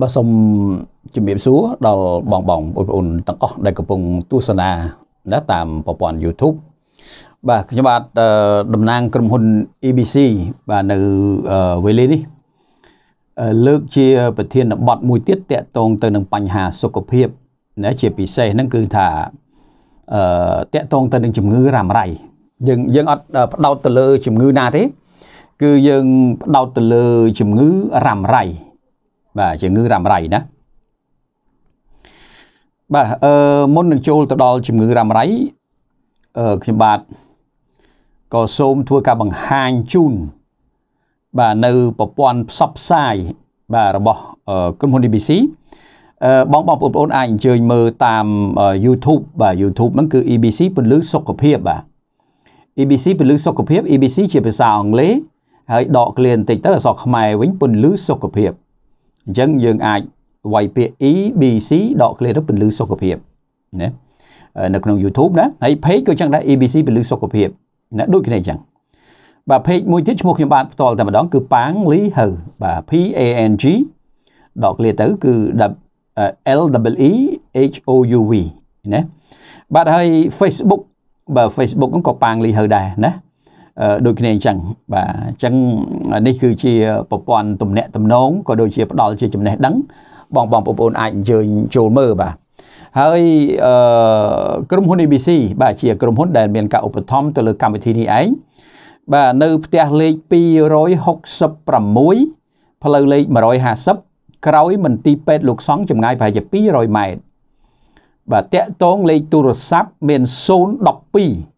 បាទសូមជំរាបសួរដល់បងបងបងប្អូនទាំងអស់ដែលកំពុងទស្សនាណាតាមប្រព័ន្ធ YouTube បាទខ្ញុំបាទតំណាងក្រុមហ៊ុន ABC បាទនៅវេលានេះលើកជាប្រធានបទមួយទៀតតកតងទៅនឹងបញ្ហាសុខភាពណាជាពិសេសហ្នឹងគឺថាអឺតកតងទៅនឹងជំងឺរ៉ាំរ៉ៃយើងយើងអត់ផ្ដោតទៅលើជំងឺណាទេគឺយើងផ្ដោតទៅលើជំងឺរ៉ាំរ៉ៃបាទជំងឺរ៉ាំរ៉ៃណាបាទអឺមុននឹងចូលទៅដល់ជំងឺរ៉ាំរ៉ៃអឺខ្ញុំបាទក៏សូមធ្វើការបង្ហាញជូនបាទនៅប្រព័ន្ធផ្សព្វផ្សាយបាទរបស់ក្រុមហ៊ុន DBC អឺបងបងបងប្អូនអាចអញ្ជើញមើលតាម YouTube បាទ YouTube ហ្នឹងគឺ EBC ពលឺសុខភាពបាទ EBC ពលឺសុខភាព EBC ជាភាសាអង់គ្លេសហើយដកឃ្លាបន្តិចទៅអក្សរខ្មែរវិញពលឺសុខភាពអញ្ចឹងយើងអាចវាយពាក្យ EBC ដក clear ទៅពលឺសុខភាពណានៅក្នុង YouTube ណាហើយ page ក៏ចឹងដែរ EBC ពលឺសុខភាពណាដូចគ្នាចឹងបាទ page មួយទៀតឈ្មោះខ្ញុំបាទផ្ទាល់តែម្ដងគឺប៉ាងលីហៅបាទ P A N G ដក clear ទៅគឺ L W E H O U V ណាបាទហើយ Facebook បើ Facebook ហ្នឹងក៏ប៉ាងលីហៅដែរណាដូចគ្នាអញ្ចឹងបាទអញ្ចឹងនេះគឺជាប្រព័ន្ធទំនាក់ទំនងក៏ដូចជាផ្ដល់ជាចំណេះដឹង បងបងប្អូនអាចអញ្ជើញចូលមើលបាទហើយអឺក្រុមហ៊ុន ABC បាទជា ក្រុមហ៊ុនដែលមានការឧបត្ថម្ភទៅលើកម្មវិធីនេះឯងបាទនៅផ្ទះលេខ266ផ្លូវលេខ150ក្រោយមន្ទីរពេទ្យលោកសង្ឃចម្ងាយប្រហែលជា200ម៉ែត្របាទតាក់តងលេខទូរស័ព្ទមាន012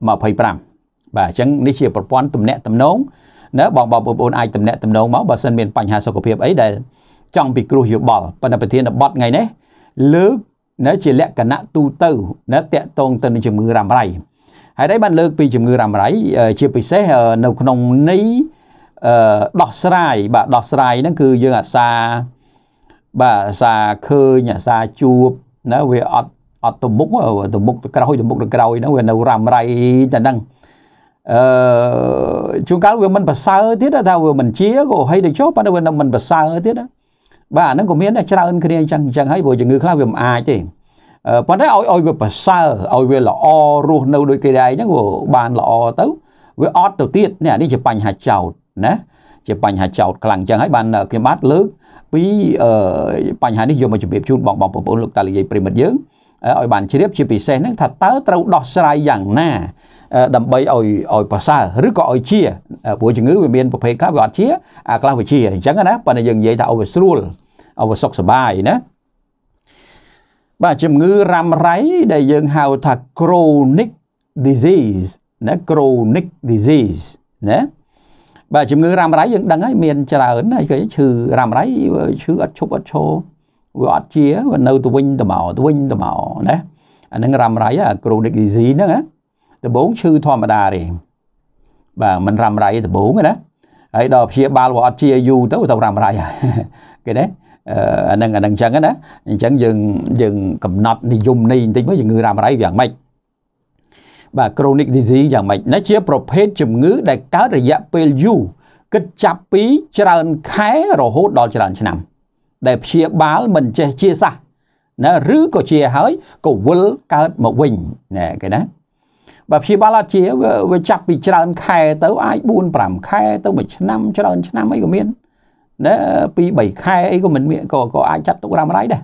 25បាទអញ្ចឹងនេះជាប្រព័ន្ធទំនាក់ទំនងណាបងបងប្អូនអាចទំនាក់ទំនងមកបើសិនមានបញ្ហាសុខភាពអីដែលចង់ពិគ្រោះយោបល់ប៉ុន្តែប្រធានបទថ្ងៃនេះលើកណាជាលក្ខណៈទូទៅណាតកតងទៅនឹងជំងឺរ៉ាំរ៉ៃហើយនេះបានលើកពីជំងឺរ៉ាំរ៉ៃជាពិសេសនៅក្នុងន័យដោះស្រាយបាទដោះស្រាយហ្នឹងគឺយើងអាសាបាទអាសាឃើញអាសាជួបណាវាអត់អត់ទៅមុខទៅមុខទៅក្រោយទៅមុខទៅក្រោយហ្នឹងវានៅរ៉ាំរៃតែហ្នឹងអឺជួនកាលវាមិនប្រសើរទៀតថាវាមិនជាក៏ហីទៅចុះប៉ុន្តែវានៅមិនប្រសើរទៀតណាបាទហ្នឹងក៏មានដែរច្រើនគ្នាអញ្ចឹងអញ្ចឹងហើយព្រោះជំងឺខ្លះវាមិនអាចទេប៉ុន្តែឲ្យឲ្យវាប្រសើរឲ្យវាល្អរស់នៅដូចគេដែរអញ្ចឹងវាបានល្អទៅវាអត់ទៅទៀតនេះជាបញ្ហាចោតណា ជាបញ្ហាចោតខ្លាំងអញ្ចឹងហើយបានខ្ញុំបាទលើកពីបញ្ហានេះយកមកជម្រាបជូនបងបងប្អូនលោកតាលាយប្រិមិត្តយើងឲ្យបានជ្រាប ជាពិសេសហ្នឹងថាតើត្រូវដោះស្រាយយ៉ាងណា ដើម្បីឲ្យឲ្យប្រសើរឬក៏ឲ្យជាព្រោះជំងឺវាមានប្រភេទខ្លះវាអត់ជា អាខ្លះវាជាអញ្ចឹងណាប៉ុន្តែយើងនិយាយថាឲ្យវាស្រួលឲ្យវាសុខសប្បាយណាបាទជំងឺរ៉ាំរ៉ៃដែលយើងហៅថា chronic disease ណា chronic disease ណាបាទជំងឺរ៉ាំរ៉ៃយើងដឹងហើយមានច្រើនហើយគេឈឺរ៉ាំរ៉ៃឈឺអត់ឈប់អត់ឈរវាអត់ជាវានៅទៅវិញទៅមកទៅវិញទៅមកណាអាហ្នឹងរ៉ាំរ៉ៃអា chronic disease ហ្នឹងណាដំបូងឈឺធម្មតាទេបាទមិនរ៉ាំរ៉ៃដំបូងណាហើយដល់ព្យាបាលវាអត់ជាយូរទៅទៅរ៉ាំរ៉ៃហើយគេណាអានឹងអានឹងអញ្ចឹងណាអញ្ចឹងយើងយើងកំណត់និយមនេះបន្តិចមើលជំងឺរ៉ាំរ៉ៃយ៉ាងម៉េចបាទ chronic disease យ៉ាងម៉េចនេះជាប្រភេទជំងឺ ដែលកើតរយៈពេលយូរគិតចាប់ពីច្រើនខែរហូតដល់ច្រើនឆ្នាំដែលព្យាបាលមិនចេះជាសះណាឬក៏ជាហើយក៏វិលកើតមកវិញណាគេណាបើព្យាបាលអត់ជាវាចាប់ពីច្រើនខែទៅអាច4 5ខែទៅមួយឆ្នាំច្រើនឆ្នាំអីក៏មានណាពី3ខែអីក៏មិនមានក៏ក៏អាចចាត់ទុករ៉ាំរ៉ៃដែរ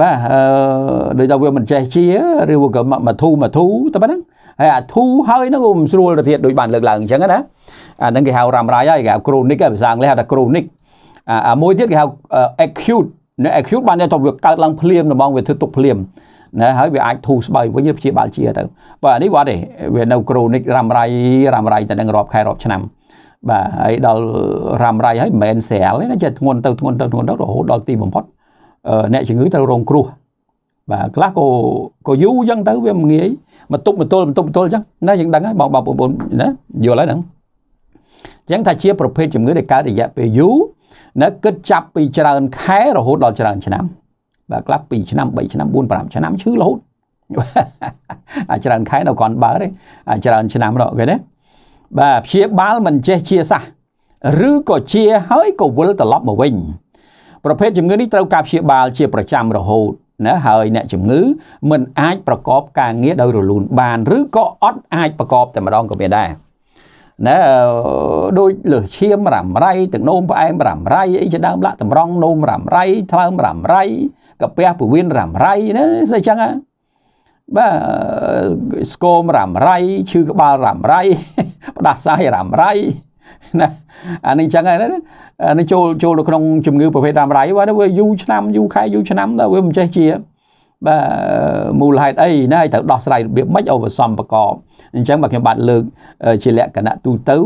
បាទអឺដូចថាវាមិនចេះជាឬក៏មកធូមកធូតែប៉ុណ្ណឹងហើយអាធូហើយហ្នឹងក៏មិនស្រួលទៅទៀតដូចបានលើកឡើងអញ្ចឹងណាអាហ្នឹងគេហៅរ៉ាំរ៉ៃហើយគេហៅ chronic ភាសាអង់គ្លេសហៅថា chronic អាមួយទៀតគេហៅ acute ណា acute បានន័យថាវាកើតឡើងភ្លាមហ្មងវាធ្វើទុកភ្លាមណាហើយវាអាចធូរស្បើយវិញព្យាបាលជាទៅបើអានេះវត្តទេវានៅ chronic រ៉ាំរៃរ៉ាំរៃតែនឹងរាប់ខែរាប់ឆ្នាំបាទហើយដល់រ៉ាំរៃហើយមិនមែនស្រាលទេណាចេះធ្ងន់ទៅធ្ងន់ទៅធ្ងន់ទៅរហូតដល់ទីបំផុតអ្នកជំងឺត្រូវរងគ្រោះបាទខ្លះក៏ក៏យូរអញ្ចឹងទៅវាមិនងាយមកទុបមកទល់មកទុបមកទល់អញ្ចឹងណាយើងដឹងហើយបងបងប្អូនណាយល់ហើយហ្នឹងអញ្ចឹងថាជា ប្រភេទជំងឺដែលកើតរយៈពេលយូរណាគិតចាប់ពីច្រើនខែរហូតដល់ច្រើនឆ្នាំ បាទខ្លះ2ឆ្នាំ3ឆ្នាំ4 5ឆ្នាំឈឺរហូតអាច្រើនខែនៅគាត់បើទេអាច្រើនឆ្នាំរកគេណាបាទព្យាបាលមិនចេះជាសះឬក៏ជាហើយក៏វិលត្រឡប់មកវិញ ប្រភេទជំងឺនេះត្រូវការព្យាបាលជាប្រចាំរហូតណាហើយអ្នកជំងឺ មិនអាចប្រកបការងារដោយរលូនបានឬក៏អត់អាចប្រកបតែម្ដងក៏មានដែរណាដូចលើឈាមរ៉ាំរៃទឹកនោមផ្អែមរ៉ាំរៃអីជាដើមលក្ខតម្រង់នោមរ៉ាំរៃថ្លើមរ៉ាំរៃកាពះពវៀនរ៉ាំរៃណាស្អីចឹងបាទស្គមរ៉ាំរៃឈឺក្បាលរ៉ាំរៃផ្ដាសាយរ៉ាំរៃណាអានេះចឹងហ្នឹងអានេះចូលចូលទៅក្នុងជំងឺប្រភេទរ៉ាំរៃបាទវាយូរឆ្នាំយូរខែយូរឆ្នាំដល់វាមិនចេះជាបាទមូលហេតុអីណាត្រូវដោះស្រាយរបៀបម៉េចឲ្យវាសមប្រកបអញ្ចឹងបាទខ្ញុំបាទលើកជាលក្ខណៈទូទៅ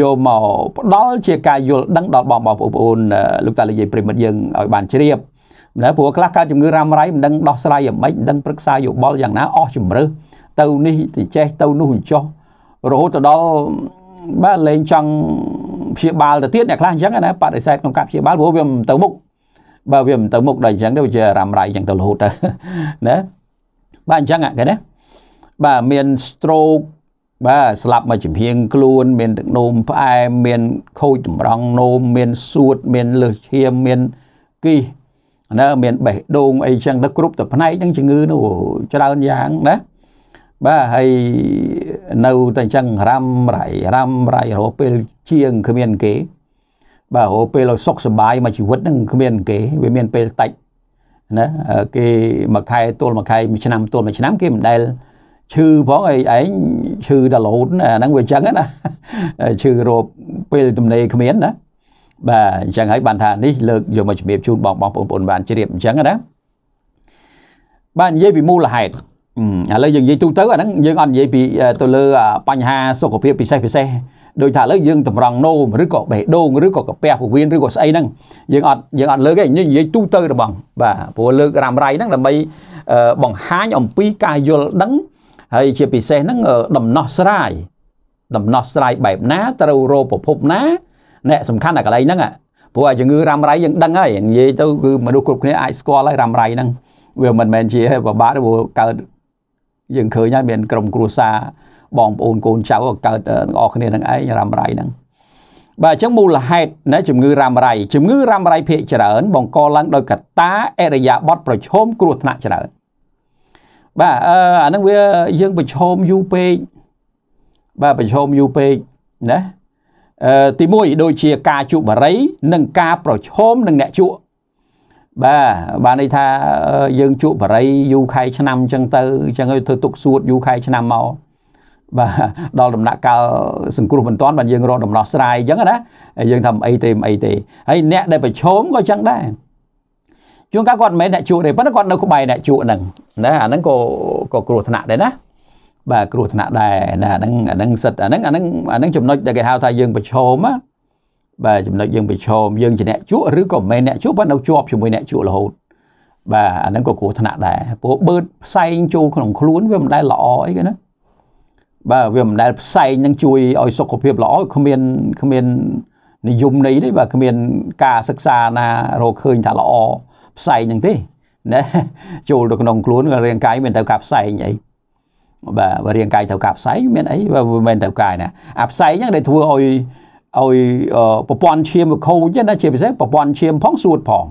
យកមកផ្ដល់ជាការយល់ដឹងដល់បងបងប្អូនលោកតាលោកយាយប្រិមិត្តយើងឲ្យបានជ្រាបណាព្រោះខ្លះកើតជំងឺរ៉ាំរ៉ៃមិនដឹងដោះស្រាយយ៉ាងម៉េចមិនដឹងប្រឹក្សាយោបល់យ៉ាងណាអស់ជំរើសទៅនេះទៅចេះទៅនោះចុះរហូតទៅដល់បាទលែងចង់ព្យាបាលទៅទៀតអ្នកខ្លះអញ្ចឹងណាបដិសេធក្នុងការព្យាបាលព្រោះវាមិនទៅមុខបើវាមិនទៅមុខដល់អញ្ចឹងទៅវាជារ៉ាំរ៉ៃអញ្ចឹងទៅរហូតទៅណាបាទអញ្ចឹងគេណាបាទមាន stroke បាទស្លាប់មកជំហៀងខ្លួន មានទឹកនោមផ្អែមមានខូចតម្រង់នោមមានសួតមាន លើសឈាមមានគីសណាមានបេះដូងអីចឹងទៅគ្រប់ទៅផ្នែកហ្នឹងជំងឺនោះច្រើនយ៉ាងណាបាទហើយនៅតែអញ្ចឹងរ៉ាំរ៉ៃរ៉ាំរ៉ៃរហូតពេលជាងគ្មានគេបាទរហូតពេលឲ្យសុខសบายមួយជីវិតហ្នឹងគ្មាន គេវាមានពេលតិចណាគេមួយខែទល់មួយខែមួយឆ្នាំទល់មួយឆ្នាំគេមិនដែលឈឺផងអីឯងឈឺដល់រហូតអាហ្នឹងវាអញ្ចឹងណាឈឺរោគពេលទំនេរគ្មានណាបាទអញ្ចឹងហើយបានថានេះលើកយកមកជំរាបជូនបងបងបងប្អូនបានជ្រាបអញ្ចឹងណាបាទនិយាយពីមូលហេតុឥឡូវយើងនិយាយទូទៅអាហ្នឹងយើងអត់និយាយពីទៅលើបញ្ហាសុខភាពពិសេសពិសេសដូចថាឥឡូវយើងតម្រង់នោមឬក៏បេះដូងឬក៏កាពះពោះវៀនឬក៏ស្អីហ្នឹងយើងអត់យើងអត់លើកទេនិយាយទូទៅរបងបាទព្រោះលើករ៉ាំរ៉ៃហ្នឹងដើម្បីបង្ហាញអំពីការយល់ដឹង ហើយជាពិសេសហ្នឹងដំណោះស្រាយដំណោះស្រាយបែបណាត្រូវរកប្រភពណាអ្នកសំខាន់អាកន្លែងហ្នឹងព្រោះអាជំងឺរ៉ាំរ៉ៃយើងដឹងហើយនិយាយទៅគឺមនុស្សគ្រប់គ្នាអាចស្គាល់ហើយរ៉ាំរ៉ៃហ្នឹងវាមិនមែនជាពិបាកទេព្រោះកើតយើងឃើញហើយមានក្រុមគ្រួសារបងប្អូនកូនចៅកើតទាំងអស់គ្នានឹងឯងរ៉ាំរ៉ៃហ្នឹងបាទអញ្ចឹងមូលហេតុណាជំងឺរ៉ាំរ៉ៃជំងឺរ៉ាំរ៉ៃភាគច្រើន បង្កឡើងដោយកត្តាអរិយាប័ត្រប្រឈមគ្រោះថ្នាក់ច្រើនបាទអឺអានឹងវាយើងប្រឈមយូរពេកបាទប្រឈមយូរពេកណាអឺទី1ដូចជាការជក់បារីនិងការប្រឈមនឹងអ្នកជក់បាទបានន័យថាយើងជក់បារីយូរខែឆ្នាំអញ្ចឹងទៅអញ្ចឹងឲ្យធ្វើទុកសួតយូរខែឆ្នាំមកបាទដល់ដំណាក់កាលសង្គ្រោះបន្ទាន់បាទយើងរកដំណោះស្រាយអញ្ចឹងណាយើងថាមិនអីទេមិនអីទេហើយអ្នកដែលប្រឈមក៏អញ្ចឹងដែរជួនកាលគាត់មិនមែនអ្នកជក់ទេប៉ុន្តែគាត់នៅក្បែរអ្នកជក់ហ្នឹងណាអាហ្នឹងក៏ក៏គ្រោះថ្នាក់ដែរណាបាទគ្រោះថ្នាក់ដែរណាអាហ្នឹងអាហ្នឹងសិតអាហ្នឹងអាហ្នឹងអាហ្នឹងចំណុចដែលគេហៅថាយើងប្រឈមណាបាទចំណុចយើងប្រឈមយើងជាអ្នកជក់ឬក៏មិនមែនអ្នកជក់ប៉ុន្តែនៅជាប់ជាមួយអ្នកជក់រហូតបាទអាហ្នឹងក៏គ្រោះថ្នាក់ដែរព្រោះបើកផ្សែងចូលក្នុងខ្លួនវាមិនដែលល្អអីគេណាបើវាមិនដែលផ្សែងនឹងជួយឲ្យសុខភាពល្អគ្មានគ្មាននិយមន័យទេបើគ្មានការសិក្សាណារកឃើញថាល្អផ្សែងនឹងទេណាចូលទៅក្នុងខ្លួនរាងកាយមានត្រូវការផ្សែងអីបាទបើរាងកាយត្រូវការផ្សែងមានអីបើមិនមែនត្រូវកាយណាអាផ្សែងហ្នឹងដែលធ្វើឲ្យឲ្យប្រព័ន្ធឈាមវាខូចណាជាពិសេសប្រព័ន្ធឈាមផងសួតផង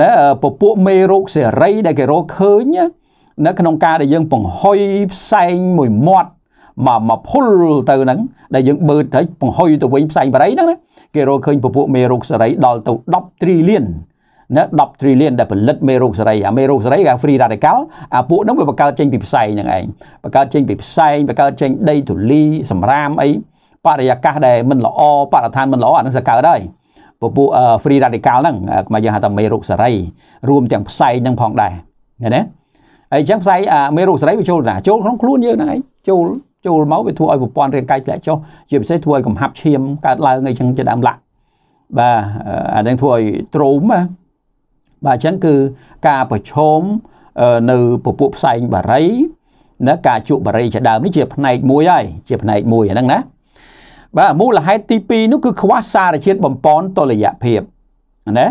ណាពពួកមេរោគសេរីដែលគេរកឃើញណាក្នុងការដែលយើងបង្ហុយផ្សែងមួយមាត់មកមកភុលទៅហ្នឹង ដែលយើងបើកទៅបង្ហុយទៅវិញផ្សែងបរិយហ្នឹងណាគេរកឃើញពពួកមេរោគសេរីដល់ទៅ10ត្រីលានណា10 trillion ដែលផលិតមេរោគសេរីអាមេរោគសេរីគេ free radical អាពួកហ្នឹងវាបង្កើតចេញពីផ្សែងហ្នឹងឯងបង្កើតចេញពីផ្សែងបង្កើតចេញដីធូលីសំរាមអីបរិយាកាសដែលមិនល្អបរិស្ថានមិនល្អអានឹងសកើតហើយពពួក free radical ហ្នឹងមកយើងហៅថាមេរោគសេរីរួមទាំងផ្សែងហ្នឹងផងដែរឃើញទេហើយអញ្ចឹងផ្សែងមេរោគសេរីវាចូលណាចូលក្នុងខ្លួនយើងហ្នឹងឯងចូលចូលមកវាធ្វើឲ្យប្រព័ន្ធរាងកាយធ្លាក់ចុះជាពិសេសធ្វើឲ្យកំហាប់ឈាមកើតឡើងអីចឹងជាដើមឡាក់បាទអានឹងធ្វើឲ្យទ្រោមណាបាទអញ្ចឹងគឺការប្រឈមនៅពពួកផ្សែងបារីណាការជក់បារីជាដើមនេះជា ផ្នែក មួយហើយជាផ្នែក មួយហ្នឹងណាបាទមូលហេតុទី2នោះគឺខ្វះសារជាតិបំប៉នតុល្យភាពណា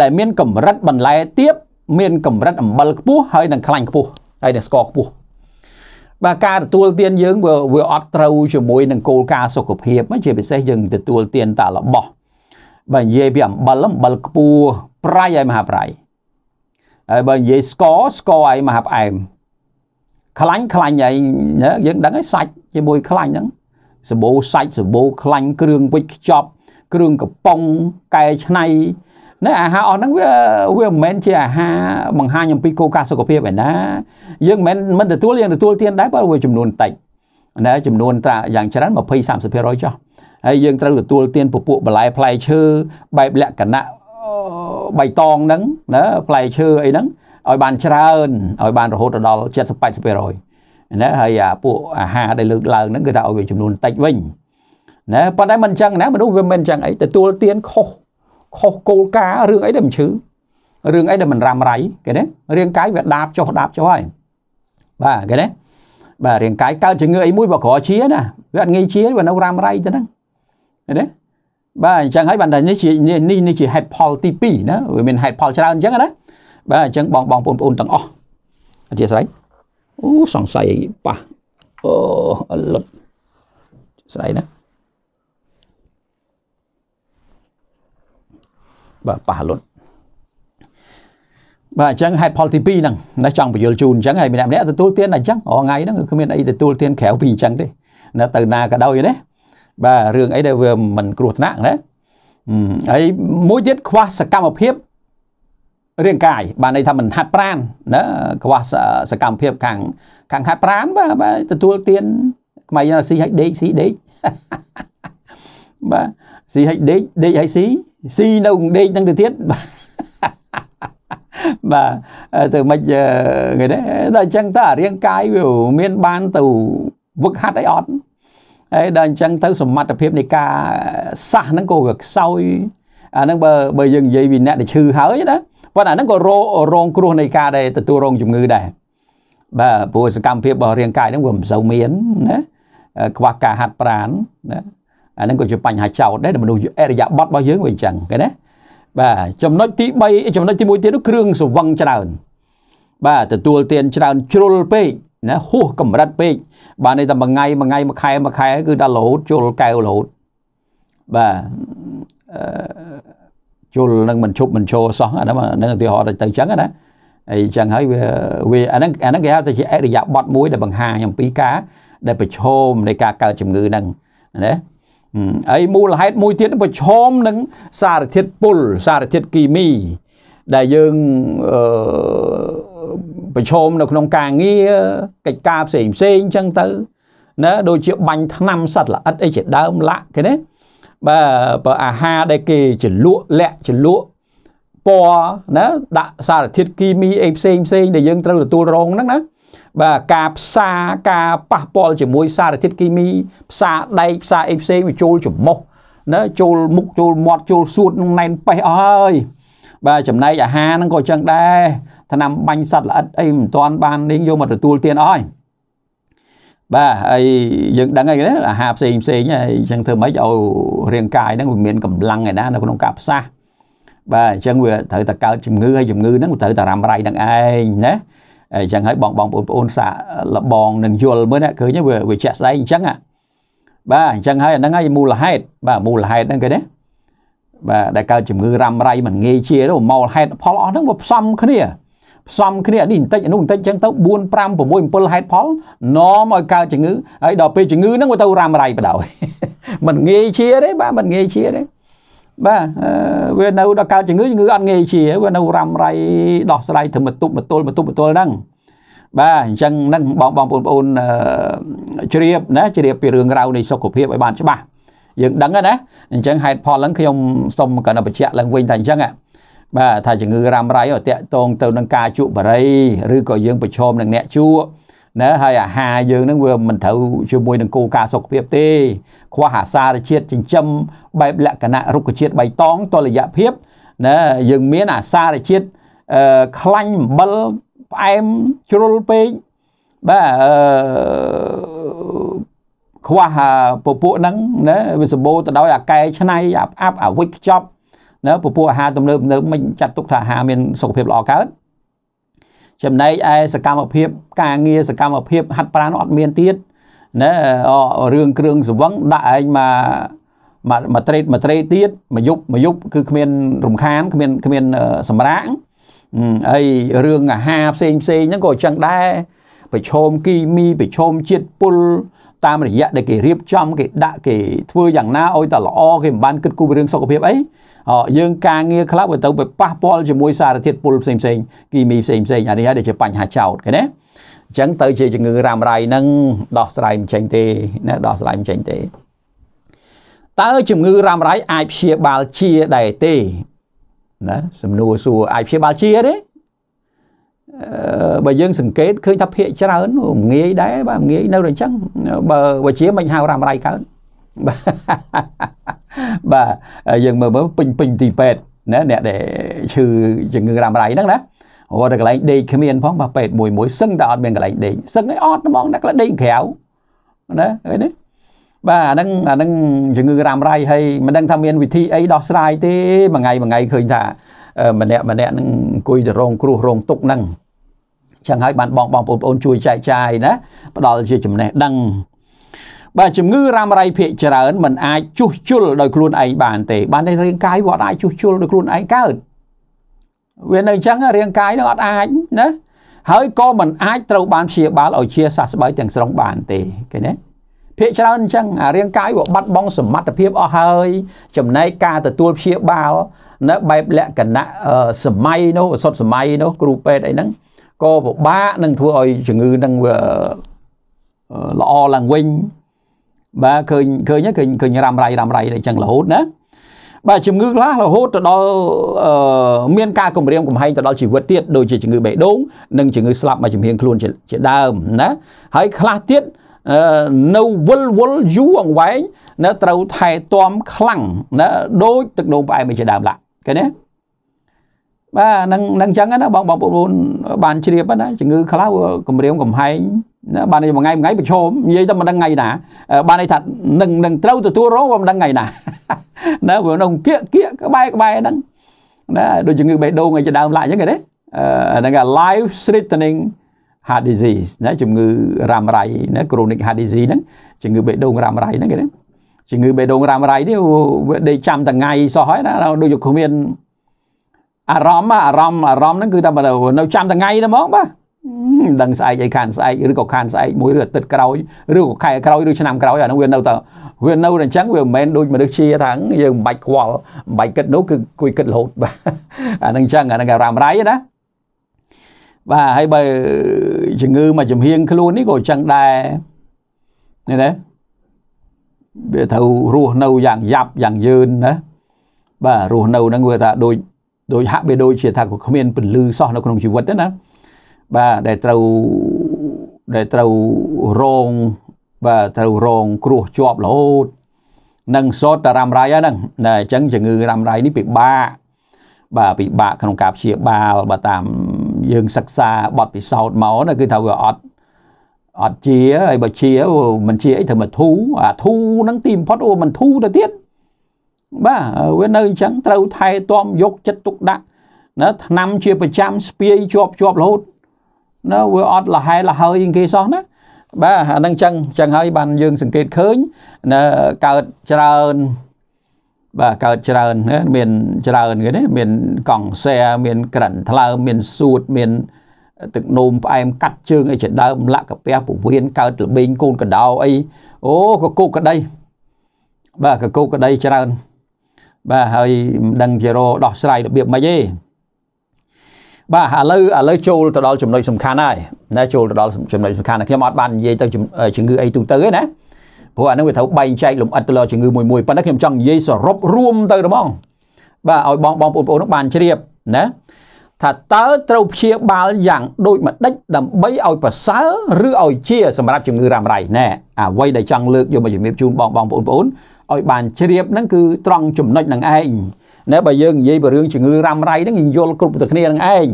ដែលមានកម្រិតបន្លែទៀបមានកម្រិតអំបិលខ្ពស់ហើយនឹងខ្លាញ់ខ្ពស់ហើយនឹងស្ករខ្ពស់បាទការទទួលទានយើងវាវាអត់ត្រូវជាមួយនឹងគោលការណ៍សុខភាពជាពិសេសយើងទទួលទានតារបស់បាទនិយាយពីអំបិលអំបិលខ្ពស់ប្រៃឲ្យមហាប្រៃហើយបើនិយាយស្ករស្ករឲ្យមហាផ្អែមខ្លាញ់ខ្លាញ់ឲ្យយើងដឹងឲ្យសាច់ជាមួយ ខ្លាញ់ហ្នឹងសម្បូរសាច់សម្បូរខ្លាញ់គ្រឿងវិចខ្ចប់ គ្រឿងកំប៉ុងកែឆ្នៃណាអាហារអស់ហ្នឹងវាវាមិនមែនជាអាហារបង្ហាញអំពីគោលការណ៍សុខភាពឯណា យើងមិនមែនមិនទទួលយើងទទួលទានដែរបើវាចំនួនតិចណាចំនួនត្រាយ៉ាងច្រើន20 30%ចុះហើយយើងត្រូវទទួលទានពពួកបន្លែផ្លែឈើបែបលក្ខណៈបៃតងហ្នឹងណាផ្លែឈើអីហ្នឹងឲ្យបានច្រើនឲ្យបានរហូតដល់70 80%ណាហើយអាពួកអាហារដែលលើកឡើងហ្នឹងគឺថាឲ្យវាចំនួនតិចវិញណាប៉ុន្តែមិនអញ្ចឹងណាមនុស្សវាមិនអញ្ចឹងអីទទួលទានខុសខុសគោលការណ៍រឿងអីដែលមិនឈឺរឿងអីដែលមិនរ៉ាំរ៉ៃគេណារាងកាយវាដាបចុះដាបចុះហើយបាទគេណាបាទរាងកាយកើតជំងឺអីមួយបើក្រជាណាវាអត់ងាយជាវានៅរ៉ាំរ៉ៃទៅហ្នឹងឃើញទេបាទអញ្ចឹងហើយបានតែនេះជានេះនេះជាហេតុផលទី2ណាវាមានហេតុផលច្រើនអញ្ចឹងណាបាទអញ្ចឹងបងបងបងប្អូនទាំងអស់អធិស្ឋានអូសង្ស័យប៉ះអូអលុបស្រីណាបាទប៉ះលុតបាទអញ្ចឹងហេតុផលទី2ហ្នឹងណាចង់បញ្យល់ជូនអញ្ចឹងហើយម្នាក់ម្នាក់ទទួលទានអញ្ចឹងអងៃហ្នឹងគ្មានអីទទួលទានក្រៅពីអញ្ចឹងទេណាទៅណាក៏ដោយណាបាទរឿងអីដែលវាមិនគ្រោះថ្នាក់ណាហើយមួយទៀតខ្វះសកម្មភាពរាងកាយបានន័យថាមិនហាត់ប្រាណណាខ្វះសកម្មភាពខាងខាងហាត់ប្រាណបាទបាទទទួលទានខ្មៃស៊ីឲ្យដេកស៊ីដេកបាទស៊ីឲ្យដេកដេកឲ្យស៊ីស៊ីនៅដេកហ្នឹងទៅទៀតបាទទៅមិនគេទេដល់អញ្ចឹងតើរាងកាយវាមានបានទៅវឹកហាត់អីអត់ហើយដល់អញ្ចឹងទៅសមត្ថភាពនៃការសះហ្នឹងក៏វាខ្សោយអាហ្នឹងបើបើយើងនិយាយពីអ្នកដែលឈឺហើយណាប៉ុន្តែអាហ្នឹងក៏រងគ្រោះនៃការដែលទទួលរងជំងឺដែរបាទព្រោះសកម្មភាពរបស់រាងកាយហ្នឹងវាមិនសូវមានណាខ្វះការហាត់ប្រាណណាអានឹងក៏ជាបញ្ហាចោតដែរដែលមនុស្សអរិយាប័តរបស់យើងវាអញ្ចឹងឃើញទេបាទចំណុចទី3ចំណុចទី1ទៀតនោះគ្រឿងសង្វឹងច្រើនបាទទទួលទានច្រើនជ្រុលពេកណាហួសកម្រិតពេកបាទនេះតែមួយថ្ងៃមួយថ្ងៃមួយខែមួយខែគឺដល់រហូតជុលកែវរហូតបាទអឺជុលនឹងមិនឈប់មិនឈរសោះអាហ្នឹងឧទាហរណ៍ទៅអញ្ចឹងណាអីចឹងហើយវាវាអាហ្នឹងអាហ្នឹងគេហៅថាជាអរិយាប័តមួយដែលបង្ហាញអំពីការដែលប្រឈមនៃការកើតជំងឺហ្នឹងណាហើយមូលហេតុមួយទៀតប្រឈមនឹងសារធាតុពុលសារធាតុគីមី ដែលយើងប្រឈមនៅក្នុងការងារកិច្ចការផ្សេងផ្សេងអញ្ចឹងទៅណាដូចជាបាញ់ថ្នាំសត្វល្អិតអីជាដើមឡាក់គេណាបាទបើអាហារដែលគេចលក់លាក់ចលក់ពណ៌ណាដាក់សារធាតុគីមីអីផ្សេងផ្សេងដែលយើងត្រូវទទួលរងហ្នឹងណាបាទការផ្សារការប៉ះពាល់ជាមួយសារធាតុគីមីផ្សារដែកផ្សារអីផ្សេងវាចូលច្រមុះណាចូលមុខចូលមាត់ចូលសួតនឹងណែនប៉េះអស់ហើយបាទចំណែកអាហារហ្នឹងក៏ចឹងដែរថ្នាំបាញ់សត្វល្អិតអីមិនទាន់បាននាងយកមកទទួលទានអស់ហើយបាទហើយយើងដឹងហើយណាអាហារផ្សេងផ្សេងហើយអញ្ចឹងធ្វើម៉េចឲ្យរាងកាយហ្នឹងវាមានកម្លាំងឯណានៅក្នុងការផ្សះបាទអញ្ចឹងវាត្រូវតែកើតជំងឺហើយជំងឺហ្នឹងវាត្រូវតែរ៉ាំរ៉ៃនឹងឯងណាអញ្ចឹងហើយបងបងបងប្អូនសាកលបងនឹងយល់មើលណាឃើញវាវាជាក់ស្ដែងអញ្ចឹងបាទអញ្ចឹងហើយអាហ្នឹងហើយមូលហេតុបាទមូលហេតុហ្នឹងគេណាបាទដែលកើតជំងឺរ៉ាំរៃមិនងាយជាទៅមូលហេតុផលអស់ហ្នឹងវាផ្សំគ្នាផ្សំគ្នានេះបន្តិចនោះបន្តិចចឹងទៅ4 5 6 7ហេតុផលនាំឲ្យកើតជំងឺហើយដល់ពេលជំងឺហ្នឹងវាទៅរ៉ាំរៃបដ ாய் មិនងាយជាទេបាទមិនងាយជាទេបាទវានៅដល់កើតជំងឺជំងឺអត់ងាយជាវានៅរ៉ាំរៃដោះស្រាយទៅមកទប់មកទល់មកទប់មកទល់ហ្នឹងបាទអញ្ចឹងហ្នឹងបងបងបងប្អូនជ្រាបណាជ្រាបពីរឿងរ៉ាវនៃសុខភាពឲ្យបានច្បាស់យើងដឹងណាអញ្ចឹងហេតុផលហ្នឹងខ្ញុំសូមកណ្ដបញ្ជាក់ឡើងវិញថាអញ្ចឹងបាទថាជំងឺរ៉ាំរៃតកតងទៅនឹងការជក់បរិយឬក៏យើងប្រឈមនឹងអ្នកជក់ណាហើយអាហារយើងនឹងវាមិនត្រូវជាមួយនឹងគោលការណ៍សុខភាពទេខ្វះអាសារជាតិចិញ្ចឹមបែបលក្ខណៈរុក្ខជាតិបៃតងតុល្យភាពណាយើងមានអាសារជាតិអឺខ្លាញ់អំបិលផ្អែមជ្រុលពេកបាទអឺខ្វះពពួកហ្នឹងណាវាសម្បូរទៅដោយអាកែឆ្នៃអាផ្អាប់អាវិចខ្ចប់ណាពពួកអាហារទំនើបទំនើបមិនចាត់ទុកថាអាហារមានសុខភាពល្អកើតចំណែកឯសកម្មភាព ការងារសកម្មភាពហាត់ប្រាណនោះអត់មានទៀតណារឿងគ្រឿងសង្វឹងដាក់ឯងមកមកត្រេតមកត្រេទៀតមកយប់មកយប់គឺគ្មានរំខានគ្មានគ្មានសម្រាកហើយរឿងអាហារផ្សេងផ្សេងហ្នឹងក៏អញ្ចឹងដែរប្រឈមគីមីប្រឈមជាតិពុលតាមរយៈដែលគេរៀបចំគេដាក់គេធ្វើយ៉ាងណាឲ្យតែល្អគេមិនបានគិតគូររឿងសុខភាពអីយើងការងារខ្លះវាទៅទៅប៉ះពាល់ជាមួយសារធាតុពុលផ្សេងផ្សេង គីមីផ្សេងផ្សេងអានេះហើយដែលជាបញ្ហាចោតឃើញទេអញ្ចឹងទៅជាជំងឺរ៉ាំរ៉ៃហ្នឹងដោះស្រាយមិនចេញទេណាដោះស្រាយមិនចេញទេតើជំងឺរ៉ាំរ៉ៃអាចព្យាបាលជាដែរទេណាសំណួរសួរអាចព្យាបាលជាទេបើយើងសង្កេតឃើញថាភាកច្រើនងាយដែរបាទងាយនៅតែអញ្ចឹងបើវាជាមិនហៅរ៉ាំរ៉ៃកើតបាទបាទយើងមើលមើលពេញពេញទីពេទ្យណាអ្នកដែលឈឺជំងឺរ៉ាំរ៉ៃហ្នឹងណារត់តែកន្លែងដេកគ្មានផងបាទពេទ្យមួយមួយសឹងតែអត់មានកន្លែងដេកសឹងឲ្យអត់ហ្មងអ្នកខ្លះដេកក្រៅណាឃើញទេបាទអាហ្នឹងអាហ្នឹងជំងឺរ៉ាំរ៉ៃហើយមិនដឹងថាមានវិធីអីដោះស្រាយទេមួយថ្ងៃមួយថ្ងៃឃើញថាម្នាក់ម្នាក់នឹងអង្គុយទៅរងគ្រោះរងទុកហ្នឹងចឹងហើយបានបងបងប្អូនជួយចែកចាយណាផ្ដល់ជាចំណេះដឹងបាទជំងឺរ៉ាំរ៉ៃភាកច្រើនมันអាចជួសជុលដោយខ្លួនឯងបានទេបានតែរាងកាយវាអាចជួសជុលដោយខ្លួនឯងកើតវានៅអញ្ចឹងរាងកាយនឹងអត់អាចណាហើយក៏มันអាចត្រូវបានព្យាបាលឲ្យជាសះស្បើយទាំងស្រុងបានទេឃើញទេភាកច្រើនអញ្ចឹងរាងកាយវាបាត់បង់សមត្ថភាពអស់ហើយ ចំណែកការទទួលព្យាបាលនៅបែបលក្ខណៈសម័យនោះសុទ្ធសម័យនោះគ្រូពេទ្យអីហ្នឹងក៏ពិបាកនឹងធ្វើឲ្យជំងឺហ្នឹងវាល្អឡើងវិញបាទឃើញឃើញឃើញឃើញរ៉ាំរៃរ៉ាំរៃអីចឹងរហូតណាបាទជំងឺខ្លះរហូតទៅដល់មានការគំរាមកំហែងទៅដល់ជីវិតទៀតដូចជាជំងឺបេះដូងនិងជំងឺស្លាប់មកជំហៀងខ្លួនជាដើមណាហើយខ្លះទៀតនៅវល់វល់យូរអង្វែងណាត្រូវថែទាំខ្លាំងណាដូចទឹកដូងផ្អែមជាដើមឡាឃើញទេបាទនឹងនឹងអញ្ចឹងណាបងបងប្អូន បានជ្រាបណាជំងឺខ្លះគំរាមកំហែងណាបានន័យមួយថ្ងៃមួយថ្ងៃប្រឈមនិយាយទៅមិនដឹងថ្ងៃណាបានន័យថានឹងនឹងត្រូវទទួលរងមិនដឹងថ្ងៃណាណាព្រោះក្នុងគៀកគៀកក្បែរក្បែរហ្នឹងណាដូចជំងឺបេះដូងអីជាដើមឡាក់អញ្ចឹងគេទេហ្នឹងគេ life threatening heart disease ណាជំងឺរ៉ាំរ៉ៃណា chronic heart disease ហ្នឹងជំងឺបេះដូងរ៉ាំរ៉ៃហ្នឹងគេទេជំងឺបេះដូងរ៉ាំរ៉ៃនេះវាដេកចាំតថ្ងៃសោះហើយណាដូចគ្មានអារម្មណ៍អារម្មណ៍អារម្មណ៍ហ្នឹងគឺតែនៅចាំតថ្ងៃហ្នឹងហ្មងបាទដឹងស្អែកអីខានស្អែកឬក៏ខានស្អែកមួយឬអាទិត្យក្រោយឬក៏ខែក្រោយឬឆ្នាំក្រោយអានោះវានៅតែវានៅតែអញ្ចឹងវាមិនមែនដូចមនុស្សជាថាយើងមិនបាច់ខ្វល់មិនបាច់គិតនោះគឺគួយគិតរហូតបាទអានឹងអញ្ចឹងអានឹងអារ៉ាមរៃណាបាទហើយបើជំងឺមកចំហៀងខ្លួននេះក៏អញ្ចឹងដែរនេះណាវាត្រូវរស់នៅយ៉ាងយ៉ាប់យ៉ាងយឺនណាបាទរស់នៅហ្នឹងវាថាដូចដូចហាក់បីដូចជាថាគ្មានពលឺសោះនៅក្នុងជីវិតទេណាបាទដែលត្រូវដែលត្រូវរងបាទត្រូវរងគ្រោះជាប់រហូតនឹងសតរ៉ាំរ៉ៃហ្នឹងតែអញ្ចឹងជំងឺរ៉ាំរ៉ៃនេះពិបាកបាទពិបាកក្នុងការព្យាបាលបើតាមយើង សិក្សាបទពិសោធន៍មកណាគឺថាវាអត់អត់ជាហើយបើជាមិនជាអីធ្វើមកធូអាធូហ្នឹងទីបំផុតអូមិនធូទៅទៀតបាទវានៅអញ្ចឹងត្រូវថែទាំយកចិត្តទុកដាក់ណាឆ្នាំជាប្រចាំស្ពាយជាប់ជាប់រហូតណាវាអត់លហែលហើយជាងគេសោះណាបាទអានឹងចឹងចឹងហើយបានយើងសង្កេតឃើញនៅកើតច្រើនបាទកើតច្រើនមានច្រើនគេនេះមានកង់សែមានក្រិនថ្លើមមានសួតមានទឹកនោមផ្អែមកាត់ជើងអីជាដើមលាក់កាពះពវៀនកើតលបេងកូនកដោអីអូកកុកក្ដីបាទកកុកក្ដីច្រើនបាទហើយមិនដឹងជារោដោះស្រាយរបៀបម៉េចទេបាទឥឡូវឥឡូវចូលទៅដល់ចំណុចសំខាន់ហើយណាចូលទៅដល់ចំណុចសំខាន់ខ្ញុំអត់បាននិយាយទៅជំងឺអីទូទៅទេណាព្រោះអានឹងវាត្រូវបែងចែកលំអិតទៅលើជំងឺមួយមួយប៉ុន្តែខ្ញុំចង់និយាយសរុបរួមទៅហ្មងបាទឲ្យបងបងបងប្អូននឹងបានជ្រាបណាថាតើត្រូវព្យាបាលយ៉ាងដូចម្ដេចដើម្បីឲ្យប្រសើរឬឲ្យជាសម្រាប់ជំងឺរ៉ាំរ៉ៃណែអ្វីដែលចង់លើកយកមកជំរាបជូនបងបងប្អូនប្អូនឲ្យបានជ្រាបហ្នឹងគឺត្រង់ចំណុចនឹងឯងណាបើយើងនិយាយពីរឿងជំងឺរ៉ាំរ៉ៃហ្នឹងយើងយល់គ្រប់ទៅគ្នានឹងឯង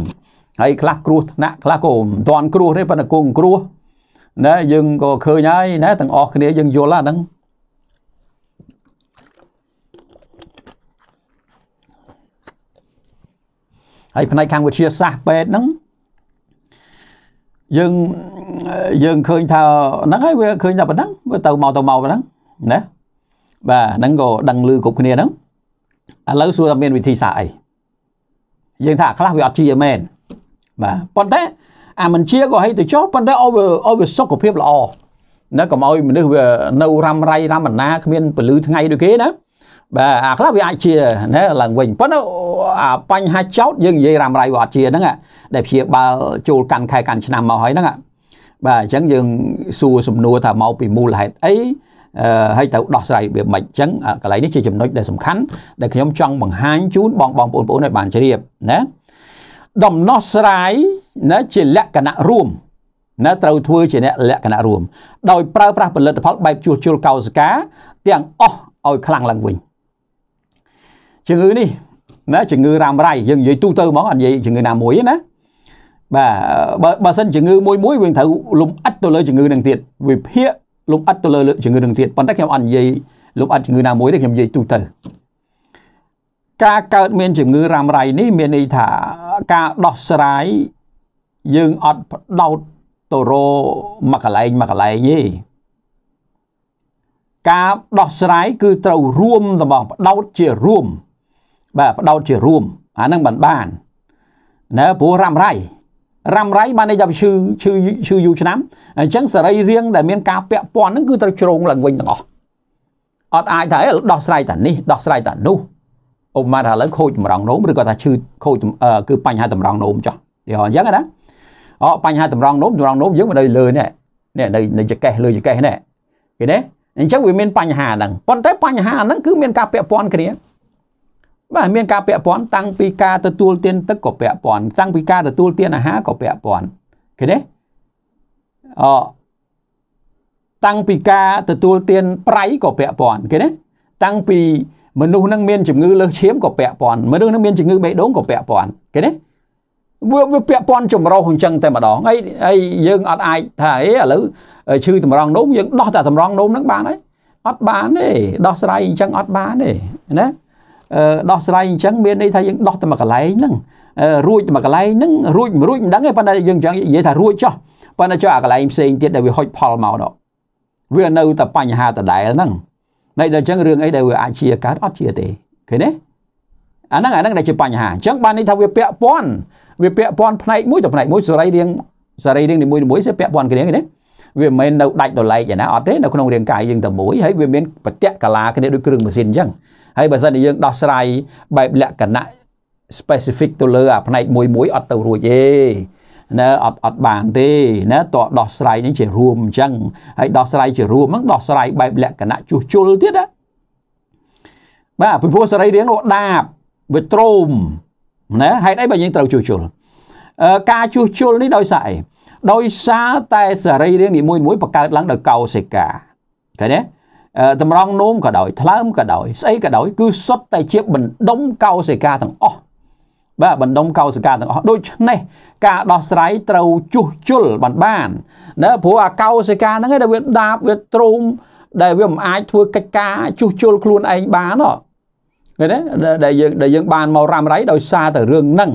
ហើយខ្លះគ្រោះថ្នាក់ខ្លះក៏មិនទាន់គ្រោះទេប៉ុន្តែគង់គ្រោះណាយើងក៏ឃើញហើយណាទាំងអស់គ្នាយើងយល់ហ្នឹងហើយផ្នែកខាងវិទ្យាសាស្ត្រពេទ្យហ្នឹងយើងយើងឃើញថាហ្នឹងហើយវាឃើញតែប៉ុណ្ណឹងវាទៅមកទៅមកប៉ុណ្ណឹងណាបាទហ្នឹងក៏ដឹងលឺគ្រប់គ្នាហ្នឹងឥឡូវសួរថាមានវិធីសាស្ត្រអីយើងថាខ្លះវាអត់ជាមែនបាទប៉ុន្តែអាមិនជាក៏ហីទៅចុះប៉ុន្តែឲ្យវាឲ្យវាសុខភាពល្អណាកុំឲ្យមនុស្សវានៅរ៉ាំរៃរ៉ាំអាណាគ្មានពលឺថ្ងៃដូចគេណាបាទអាខ្លះវាអាចជាណាឡើងវិញប៉ុន្តែអាបញ្ហាចោតយើងនិយាយរ៉ាំរៃវាអត់ជាហ្នឹងដែលព្យាបាលចូលកាន់ខែកាន់ឆ្នាំមកហើយហ្នឹងបាទអញ្ចឹងយើងសួរសំណួរថាមកពីមូលហេតុអីហើយទៅដោះស្រាយវាមិនអញ្ចឹងកន្លែងនេះជាចំណុចដែលសំខាន់ដែលខ្ញុំចង់បង្ហាញជូនបងបងបងប្អូនឲ្យបានជ្រាបណាដំណោះស្រាយណាជាលក្ខណៈរួមណាត្រូវធ្វើជាលក្ខណៈរួម ដោយប្រើប្រាស់ផលិតផលបែបជួសជុលកោសិកាទាំងអស់ឲ្យខ្លាំងឡើងវិញជំងឺនេះណាជំងឺរ៉ាំរ៉ៃយើងនិយាយទូទៅហ្មងអត់និយាយជំងឺណាមួយទេណាបាទបើបើសិនជំងឺមួយមួយវិញត្រូវលំអិតទៅលើជំងឺនឹងទៀតវិភាគលំអិតទៅលើជំងឺនឹងទៀតប៉ុន្តែខ្ញុំអត់និយាយលំអិតជំងឺណាមួយទេខ្ញុំនិយាយទូទៅការកើតមានជំងឺរ៉ាំរ៉ៃនេះ មានន័យថាការដោះស្រាយយើងអត់ផ្ដោតទៅរមកកន្លែងមកកន្លែងទេការដោះស្រាយគឺត្រូវរួមតំងផ្ដោតជារួមបាទផ្ដោតជារួម អានឹងមិនបានណាព្រោះរ៉ាំរ៉ៃរ៉ាំរៃបានន័យថាឈឺឈឺឈឺយូរឆ្នាំអញ្ចឹងសរីរាង្គដែលមានការពាក់ព័ន្ធហ្នឹងគឺត្រូវជ្រងឡើងវិញទាំងអស់អត់អាចថាអីដោះស្រាយតែនេះដោះស្រាយតែនោះឧបមាថាឥឡូវខូចតម្រងនោមឬក៏ថាឈឺខូចគឺបញ្ហាតម្រងនោមចុះយល់អញ្ចឹងណាអបញ្ហាតម្រងនោមតម្រងនោមយើងមិននៅលើនេះនេះនៅនៅចកេះលើចកេះនេះគេណាអញ្ចឹងវាមានបញ្ហាហ្នឹងប៉ុន្តែបញ្ហាហ្នឹងគឺមានការពាក់ព័ន្ធគ្នាបាទមានការពាក់ព័ន្ធតាំងពីការទទួលទានទឹកក៏ពាក់ព័ន្ធតាំងពីការទទួលទានអាហារក៏ពាក់ព័ន្ធឃើញទេអតាំងពីការទទួលទាន ប្រៃក៏ពាក់ព័ន្ធឃើញទេតាំងពីមនុស្សនឹងមានជំងឺលើសឈាមក៏ពាក់ព័ន្ធមនុស្សនឹងមានជំងឺបេះដូងក៏ពាក់ព័ន្ធឃើញទេវាវាពាក់ព័ន្ធចម្រោះអញ្ចឹងតែម្ដងហើយហើយយើងអត់អាចថាអីឥឡូវឈឺតម្រងនោមយើងដោះតែតម្រងនោមហ្នឹងបានហើយអត់បានទេដោះស្រាយអញ្ចឹងអត់បានទេណាដោះស្រាយអញ្ចឹងមានន័យថាយើងដោះតែមួយកន្លែងហ្នឹងរួចតែមួយកន្លែងហ្នឹងរួចមិនរួចមិនដឹងទេប៉ុន្តែយើងអញ្ចឹងនិយាយថារួចចោះប៉ុន្តែចុះអាកន្លែងផ្សេងទៀតដែលវាហុចផលមកដល់វានៅតែបញ្ហាដដែលហ្នឹងន័យដល់អញ្ចឹងរឿងអីដែលវាអាចជាកើតអត់ជាទេឃើញទេអាហ្នឹងអាហ្នឹងដែលជាបញ្ហាអញ្ចឹងបាននេះថាវាពាក់ព័ន្ធវាពាក់ព័ន្ធផ្នែកមួយទៅផ្នែកមួយសេរីរៀងសេរីរៀងនីមួយៗវាពាក់ព័ន្ធគ្នាឃើញទេវាមិនមែននៅដាច់ដលែកឯណាអត់ទេនៅក្នុងរាងកាយយើងតែមួយហើយវាមានបតិកលាគ្នាដូចគ្រឿងម៉ាស៊ីនអញ្ចឹងហើយបើសិនជាយើងដោះស្រាយបែបលក្ខណៈ specific ទៅលើអាផ្នែកមួយមួយអត់ទៅរួចទេណាអត់អត់បានទេណាតដោះស្រាយនេះជារួមអញ្ចឹងហើយដោះស្រាយជារួមហ្នឹងដោះស្រាយបែបលក្ខណៈជួសជុលទៀតណាបាទពីព្រោះសរីរាង្គនោះដាបវាទ្រោមណាហេតុអីបើយើងត្រូវជួសជុលការជួសជុលនេះដោយសារអីដោយសារតែសរីរាង្គនីមួយមួយបង្កើតឡើងដោយកោសិកាឃើញទេតម្រងនោមក៏ដោយថ្លើមក៏ដោយស្អីក៏ដោយ គឺសុទ្ធតែជាបណ្ដុំកោសិកាទាំងអស់បាទបណ្ដុំកោសិកាទាំងអស់ដូច្នេះ ការដោះស្រាយត្រូវជួសជុលបានបានណាព្រោះអាកោសិកាហ្នឹងឯងវាដាបវាទ្រូមដែលវាមិនអាចធ្វើកិច្ចការជួសជុលខ្លួនឯងបានហ៎ឃើញទេដែលយើងដែលយើងបានមករ៉ាំរ៉ៃដោយសារតែរឿងហ្នឹង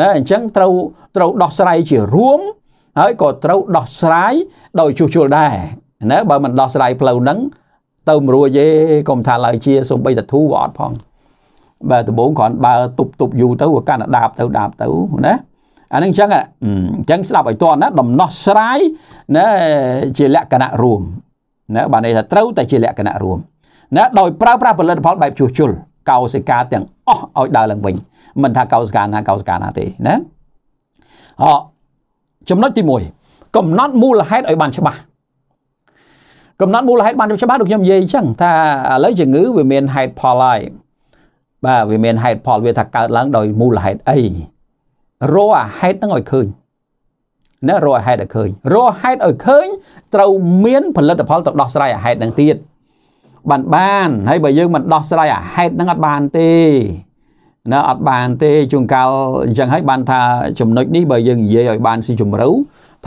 ណាអញ្ចឹងត្រូវត្រូវដោះស្រាយជារួមហើយក៏ត្រូវដោះស្រាយដោយជួសជុលដែរណាបើមិនដោះស្រាយផ្លូវហ្នឹងទៅមិនរួចទេកុំថាឡើយជា សំបីតធូវាអត់ផងបាទដំបូងគ្រាន់បើទប់ទប់យូរទៅវាកាន់តែដាបទៅដាបទៅណាអានឹងអញ្ចឹងអញ្ចឹងស្ដាប់ឲ្យតន់ណាដំណោះស្រាយណាជាលក្ខណៈរួមណាបានន័យថាត្រូវតែជាលក្ខណៈរួមណាដោយប្រើប្រាស់ផលិតផលបែបជួសជុលកោសិកាទាំងអស់ឲ្យដើរឡើងវិញមិនថាកោសិកាណាកោសិកាណាទេណាអចំណុចទី1កំណត់មូលហេតុឲ្យបានច្បាស់កំណត់មូលហេតុបានច្បាស់ដូចខ្ញុំនិយាយអញ្ចឹងថាឥឡូវជំងឺវាមានហេតុផលហើយបាទវាមានហេតុផលវាថាកើតឡើងដោយមូលហេតុអីរកអាហេតុហ្នឹងឲ្យឃើញណារកអាហេតុឲ្យឃើញរកហេតុឲ្យឃើញ ត្រូវមានផលិតផលទៅដោះស្រាយអាហេតុហ្នឹងទៀតបានបានហើយបើយើងមិនដោះស្រាយអាហេតុហ្នឹងអត់បានទេណាអត់បានទេជួនកាលអញ្ចឹងហើយបានថាចំណុចនេះបើយើងនិយាយឲ្យបានស៊ីជម្រៅ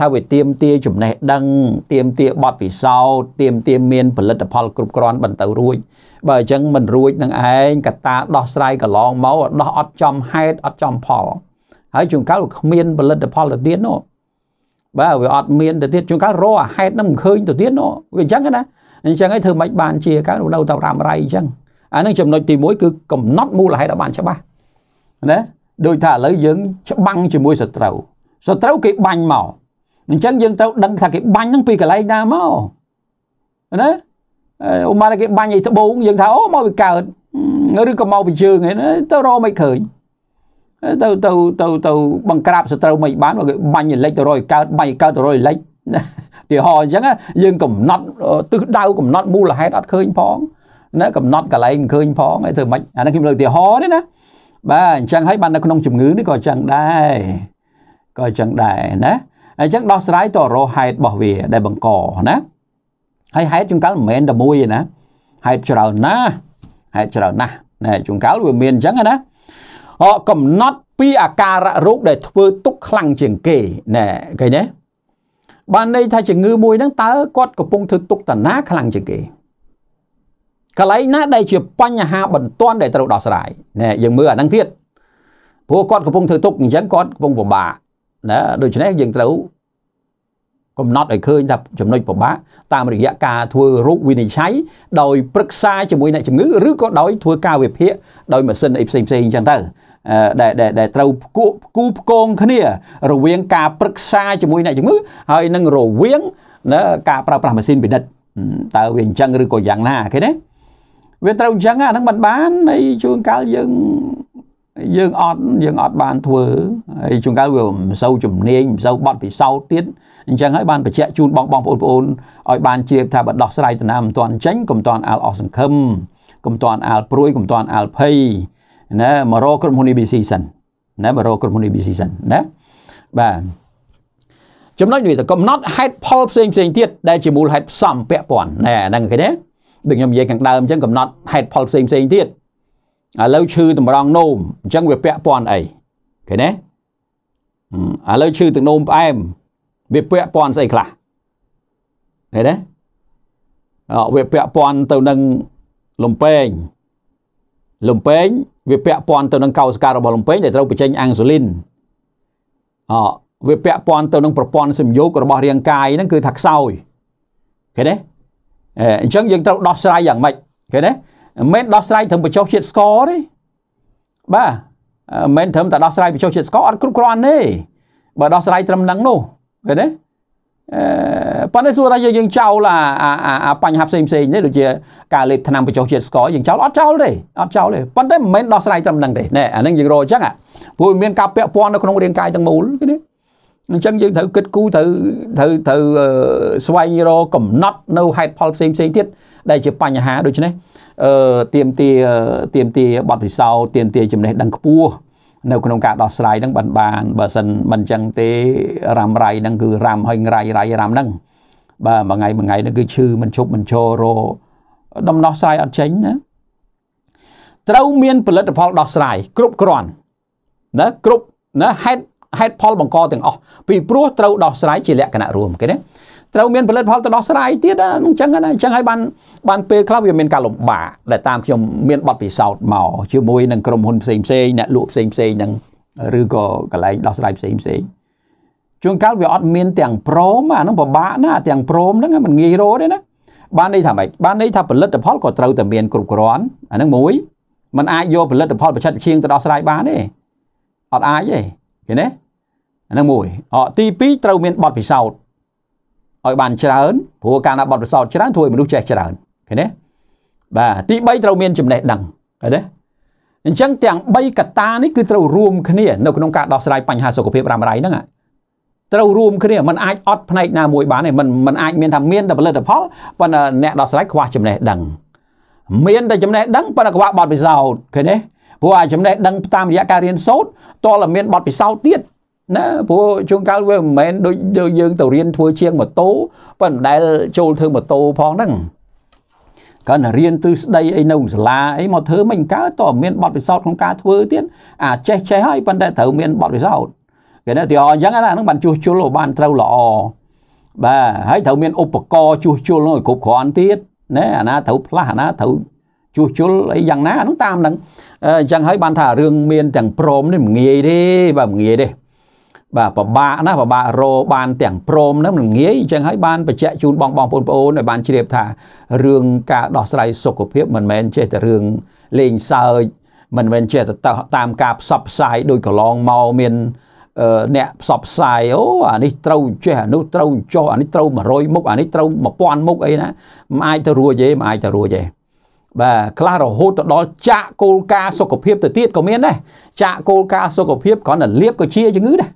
ថាវាទៀមទាចំណេះដឹងទៀមទាបទពិសោធន៍ទៀមទាមានផលិតផលគ្រប់គ្រាន់បន្តរួច បើអញ្ចឹងមិនរួច នឹងឯងកតាដោះស្រាយកន្លងមកដោះអត់ចំហេតុអត់ចំផលហើយជួនកាលវាគ្មានផលិតផលទៅទៀតនោះបាទវាអត់មានទៅទៀតជួនកាលរកហេតុនឹងមិនឃើញទៅទៀតនោះវាអញ្ចឹងណាអញ្ចឹងហើយធ្វើម៉េចបានជាកើតនៅតាមរ៉ាំរៃអញ្ចឹងអានឹងចំណុចទី1គឺកំណត់មូលហេតុឲ្យបានច្បាស់ណាដូចថាឥឡូវយើងច្បាំងជាមួយសត្រូវសត្រូវគេបាញ់មកអញ្ចឹងយើងត្រូវដឹងថាគេបាញ់ហ្នឹងពីកន្លែងណាមកណាអូម៉ាគេបាញ់ឯត្បូងយើងថាអូមកវាកើតឬក៏មកពីជើងឯណាទៅរកមិនឃើញទៅទៅទៅទៅបង្ក្រាបសត្រូវមិនបានគេបាញ់លេខទៅរយកើតបាញ់កើតទៅរយលេខទីហោអញ្ចឹងយើងកំណត់ទិសដៅកំណត់មូលហេតុអត់ឃើញផងណាកំណត់កន្លែងមិនឃើញផងឯធ្វើម៉េចអានេះខ្ញុំលើកទីហោទេណាបាទអញ្ចឹងហើយបាននៅក្នុងជំងឺនេះក៏អញ្ចឹងដែរក៏អញ្ចឹងដែរណាអញ្ចឹងដោះស្រាយតរោហេតុរបស់វាដែលបង្កណាហើយហេតុជួនកាលមិនមែនតែមួយទេណាហេតុច្រើនណាស់ហេតុច្រើនណាស់ណែជួនកាលវាមានអញ្ចឹងណាអកំណត់ពីអាការៈរោគដែលធ្វើទុកខ្លាំងជាងគេណែឃើញទេបានន័យថាជំងឺមួយហ្នឹងតើគាត់កំពុងធ្វើទុកតាណា ខ្លាំងជាងគេកន្លែងណាដែលជាបញ្ហាបន្ទាន់ដែលត្រូវដោះស្រាយណែយើងមើលអាហ្នឹងទៀតព្រោះគាត់កំពុងធ្វើទុកអញ្ចឹងគាត់កំពុងពិបាកណាដូច្នេះយើងត្រូវកំណត់ឲ្យឃើញថាចំណុចពិបាកតាមរយៈការធ្វើរូបវិនិច្ឆ័យដោយប្រឹក្សាជាមួយអ្នកជំងឺឬក៏ដោយធ្វើការវិភាគដោយម៉ាស៊ីនអីផ្សេងផ្សេងអញ្ចឹងទៅដែលដែលត្រូវគូគូផ្គងគ្នារវាងការប្រឹក្សាជាមួយអ្នកជំងឺហើយនឹងរវាងការប្រើប្រាស់ម៉ាស៊ីនពិនិត្យតើវាអញ្ចឹងឬក៏យ៉ាងណាឃើញទេវាត្រូវអញ្ចឹងអាហ្នឹងមិនបានហើយជួនកាលយើងយើងអត់យើងអត់បានធ្វើហើយជួនកាលវាមិនសូវជំនាញមិនសូវបត់ពិសោធន៍ទៀតអញ្ចឹងហើយបានបញ្ជាក់ជូនបងបងបងប្អូនឲ្យបានជ្រាបថាបើដោះស្រាយតាណាមិនតាន់ចេញកុំតាន់អាលអស់សង្ឃឹមកុំតាន់អាលព្រួយកុំតាន់អាលភ័យណាមករកក្រុមហ៊ុន ABC សិនណាមករកក្រុមហ៊ុន ABC សិនណាបាទចំណុចនេះតកំណត់ហេតុផលផ្សេងផ្សេងទៀតដែលជាមូលហេតុផ្សំពាក់ព័ន្ធណែហ្នឹងគេណាដូចខ្ញុំនិយាយខាងដើមអញ្ចឹងកំណត់ហេតុផលផ្សេងផ្សេងទៀតឥឡូវឈឺតម្រង់នោមអញ្ចឹងវាពាក់ព័ន្ធអីឃើញទេឥឡូវឈឺទឹកនោមផ្អែមវាពាក់ព័ន្ធស្អីខ្លះឃើញទេវាពាក់ព័ន្ធទៅនឹងលំពេងលំពេងវាពាក់ព័ន្ធទៅនឹងកោសិការបស់លំពេងដែលត្រូវបញ្ចេញអាំងស៊ូលីនអវាពាក់ព័ន្ធទៅនឹងប្រព័ន្ធសំយោគរបស់រាងកាយហ្នឹងគឺថាខ្សោយឃើញទេអញ្ចឹងយើងត្រូវដោះស្រាយយ៉ាងម៉េចគេណាមិនដោះស្រាយត្រឹមបញ្ចុះជាតិស្ករទេបាទមិនត្រឹមតែដោះស្រាយបញ្ចុះជាតិស្ករអត់គ្រប់គ្រាន់ទេបើដោះស្រាយត្រឹមហ្នឹងនោះឃើញទេអឺប៉ុន្តែសួរថាយើងយើងចោលអាអាបញ្ហាផ្សេងផ្សេងនេះដូចជា ការលេបថ្នាំបញ្ចុះជាតិស្ករយើងចោលអត់ចោលទេអត់ចោលទេប៉ុន្តែមិនមែនដោះស្រាយត្រឹមហ្នឹងទេណែអាហ្នឹងយើងរកអញ្ចឹងព្រោះមានការពាក់ព័ន្ធនៅក្នុងរាងកាយទាំងមូលឃើញទេអញ្ចឹងយើងត្រូវគិតគូរត្រូវត្រូវត្រូវស្វែងរកកំណត់នៅហេតុផលផ្សេងផ្សេងទៀតដែល ជាបញ្ហាដូចនេះអឺទៀមទាទៀមទាបទពិសោធន៍ទៀមទាចំណេះដឹងខ្ពស់នៅក្នុងការដោះស្រាយហ្នឹងបានបាន បើសិនមិនចឹងទេរ៉ាំរៃហ្នឹងគឺរ៉ាំហើយរៃរៃរ៉ាំហ្នឹងបាទមួយថ្ងៃមួយថ្ងៃហ្នឹងគឺឈឺមិនឈប់មិនឈររដំណោះស្រាយអត់ចេញណាត្រូវមានផលិតផលដោះស្រាយគ្រប់គ្រាន់ណាគ្រប់ណាហេតុហេតុផលបង្កទាំងអស់ពីព្រោះត្រូវដោះស្រាយជាលក្ខណៈរួមគេណាត្រូវមានផលិតផលទៅដោះស្រាយទៀតអញ្ចឹងណាអញ្ចឹងហើយបានបានពេលខ្លះវាមានការលំបាកដែលតាមខ្ញុំមានបទពិសោធន៍មកជាមួយនឹងក្រុមហ៊ុនផ្សេងផ្សេងអ្នកលក់ផ្សេងផ្សេងហ្នឹងឬក៏កន្លែងដោះស្រាយផ្សេងផ្សេងជួនកាលវាអត់មានទាំងព្រមអាហ្នឹងពិបាកណាទាំងព្រមហ្នឹងมันងាយរោទេណាបានន័យថាម៉េចបានន័យថាផលិតផលក៏ត្រូវតែមានគ្រប់គ្រាន់អាហ្នឹងមួយมันអាចយកផលិតផលប្រឆិតប្រឈៀងទៅដោះស្រាយបានទេអត់អាចទេឃើញទេហ្នឹងមួយអកទី2ត្រូវមានបទពិសោធន៍ឲ្យបានច្រើនព្រោះកាលណាបទពិសោធន៍ច្រើនធ្វើឲ្យមនុស្សចេះច្រើនឃើញទេបាទទី3ត្រូវមានចំណេះដឹងឃើញទេអញ្ចឹងទាំង3កត្តានេះគឺត្រូវរួមគ្នានៅក្នុងការដោះស្រាយបញ្ហាសុខភាពរ៉ាំរ៉ៃហ្នឹងត្រូវរួមគ្នាมันអាចអត់ផ្នែកណាមួយបានទេมันมันអាចមានថាមានតែផលិតផលប៉ុន្តែអ្នកដោះស្រាយខ្វះចំណេះដឹង មានតែចំណេះដឹងប៉ុន្តែខ្វះបទពិសោធន៍ឃើញទេព្រោះអាចំណេះដឹងតាមរយៈការរៀនសូត្រតលតែមានបទពិសោធន៍ទៀតណាព្រោះជួនកាលវាមិនមែនដូចយើងទៅរៀនធ្វើជាងម៉ូតូប៉ុន្តែដែលចូលធ្វើម៉ូតូផងហ្នឹងកាន់តែរៀនទិសដីអីនៅសាលាអីមកធ្វើមិនកើតតមានបទពិសោធន៍ក្នុងការធ្វើទៀតអាចេះចេះហើយប៉ុន្តែត្រូវមានបទពិសោធន៍គេណាទីអញ្ចឹងណាហ្នឹងបានជួសជុលបានត្រូវល្អបាទហើយត្រូវមានឧបករណ៍ជួសជុលឲ្យគ្រប់គ្រាន់ទៀតណាអាណាត្រូវផ្លាស់អាណាត្រូវជួសជុលអីយ៉ាងណាហ្នឹងតាមហ្នឹងអញ្ចឹងហើយបានថារឿងមានទាំងព្រមនេះមិនងាយទេបាទមិនងាយទេបាទពិបាកណាពិបាករបាន ទាំងព្រមនឹងមិនងាយអញ្ចឹងហើយបានបញ្ជាក់ជូនបងបងប្អូនប្អូនឲ្យបានជ្រាបថារឿងការដោះស្រាយសុខភាពមិនមែនចេះតែរឿងលេងសើចមិនមែនចេះតែតាមការផ្សព្វផ្សាយដូចកន្លងមកមានអ្នកផ្សព្វផ្សាយអូអានេះត្រូវចេះអានោះត្រូវចុះអានេះត្រូវ100មុខអានេះត្រូវ1000មុខអីណាមិនអាចទៅរួចទេមិនអាចទៅរួចទេបាទខ្លះរហូតទៅដល់ចាក់គោលការណ៍សុខភាពទៅទៀតក៏មានដែរចាក់គោលការណ៍សុខភាពគ្រាន់តែលៀបក៏ជាជំងឺដែរ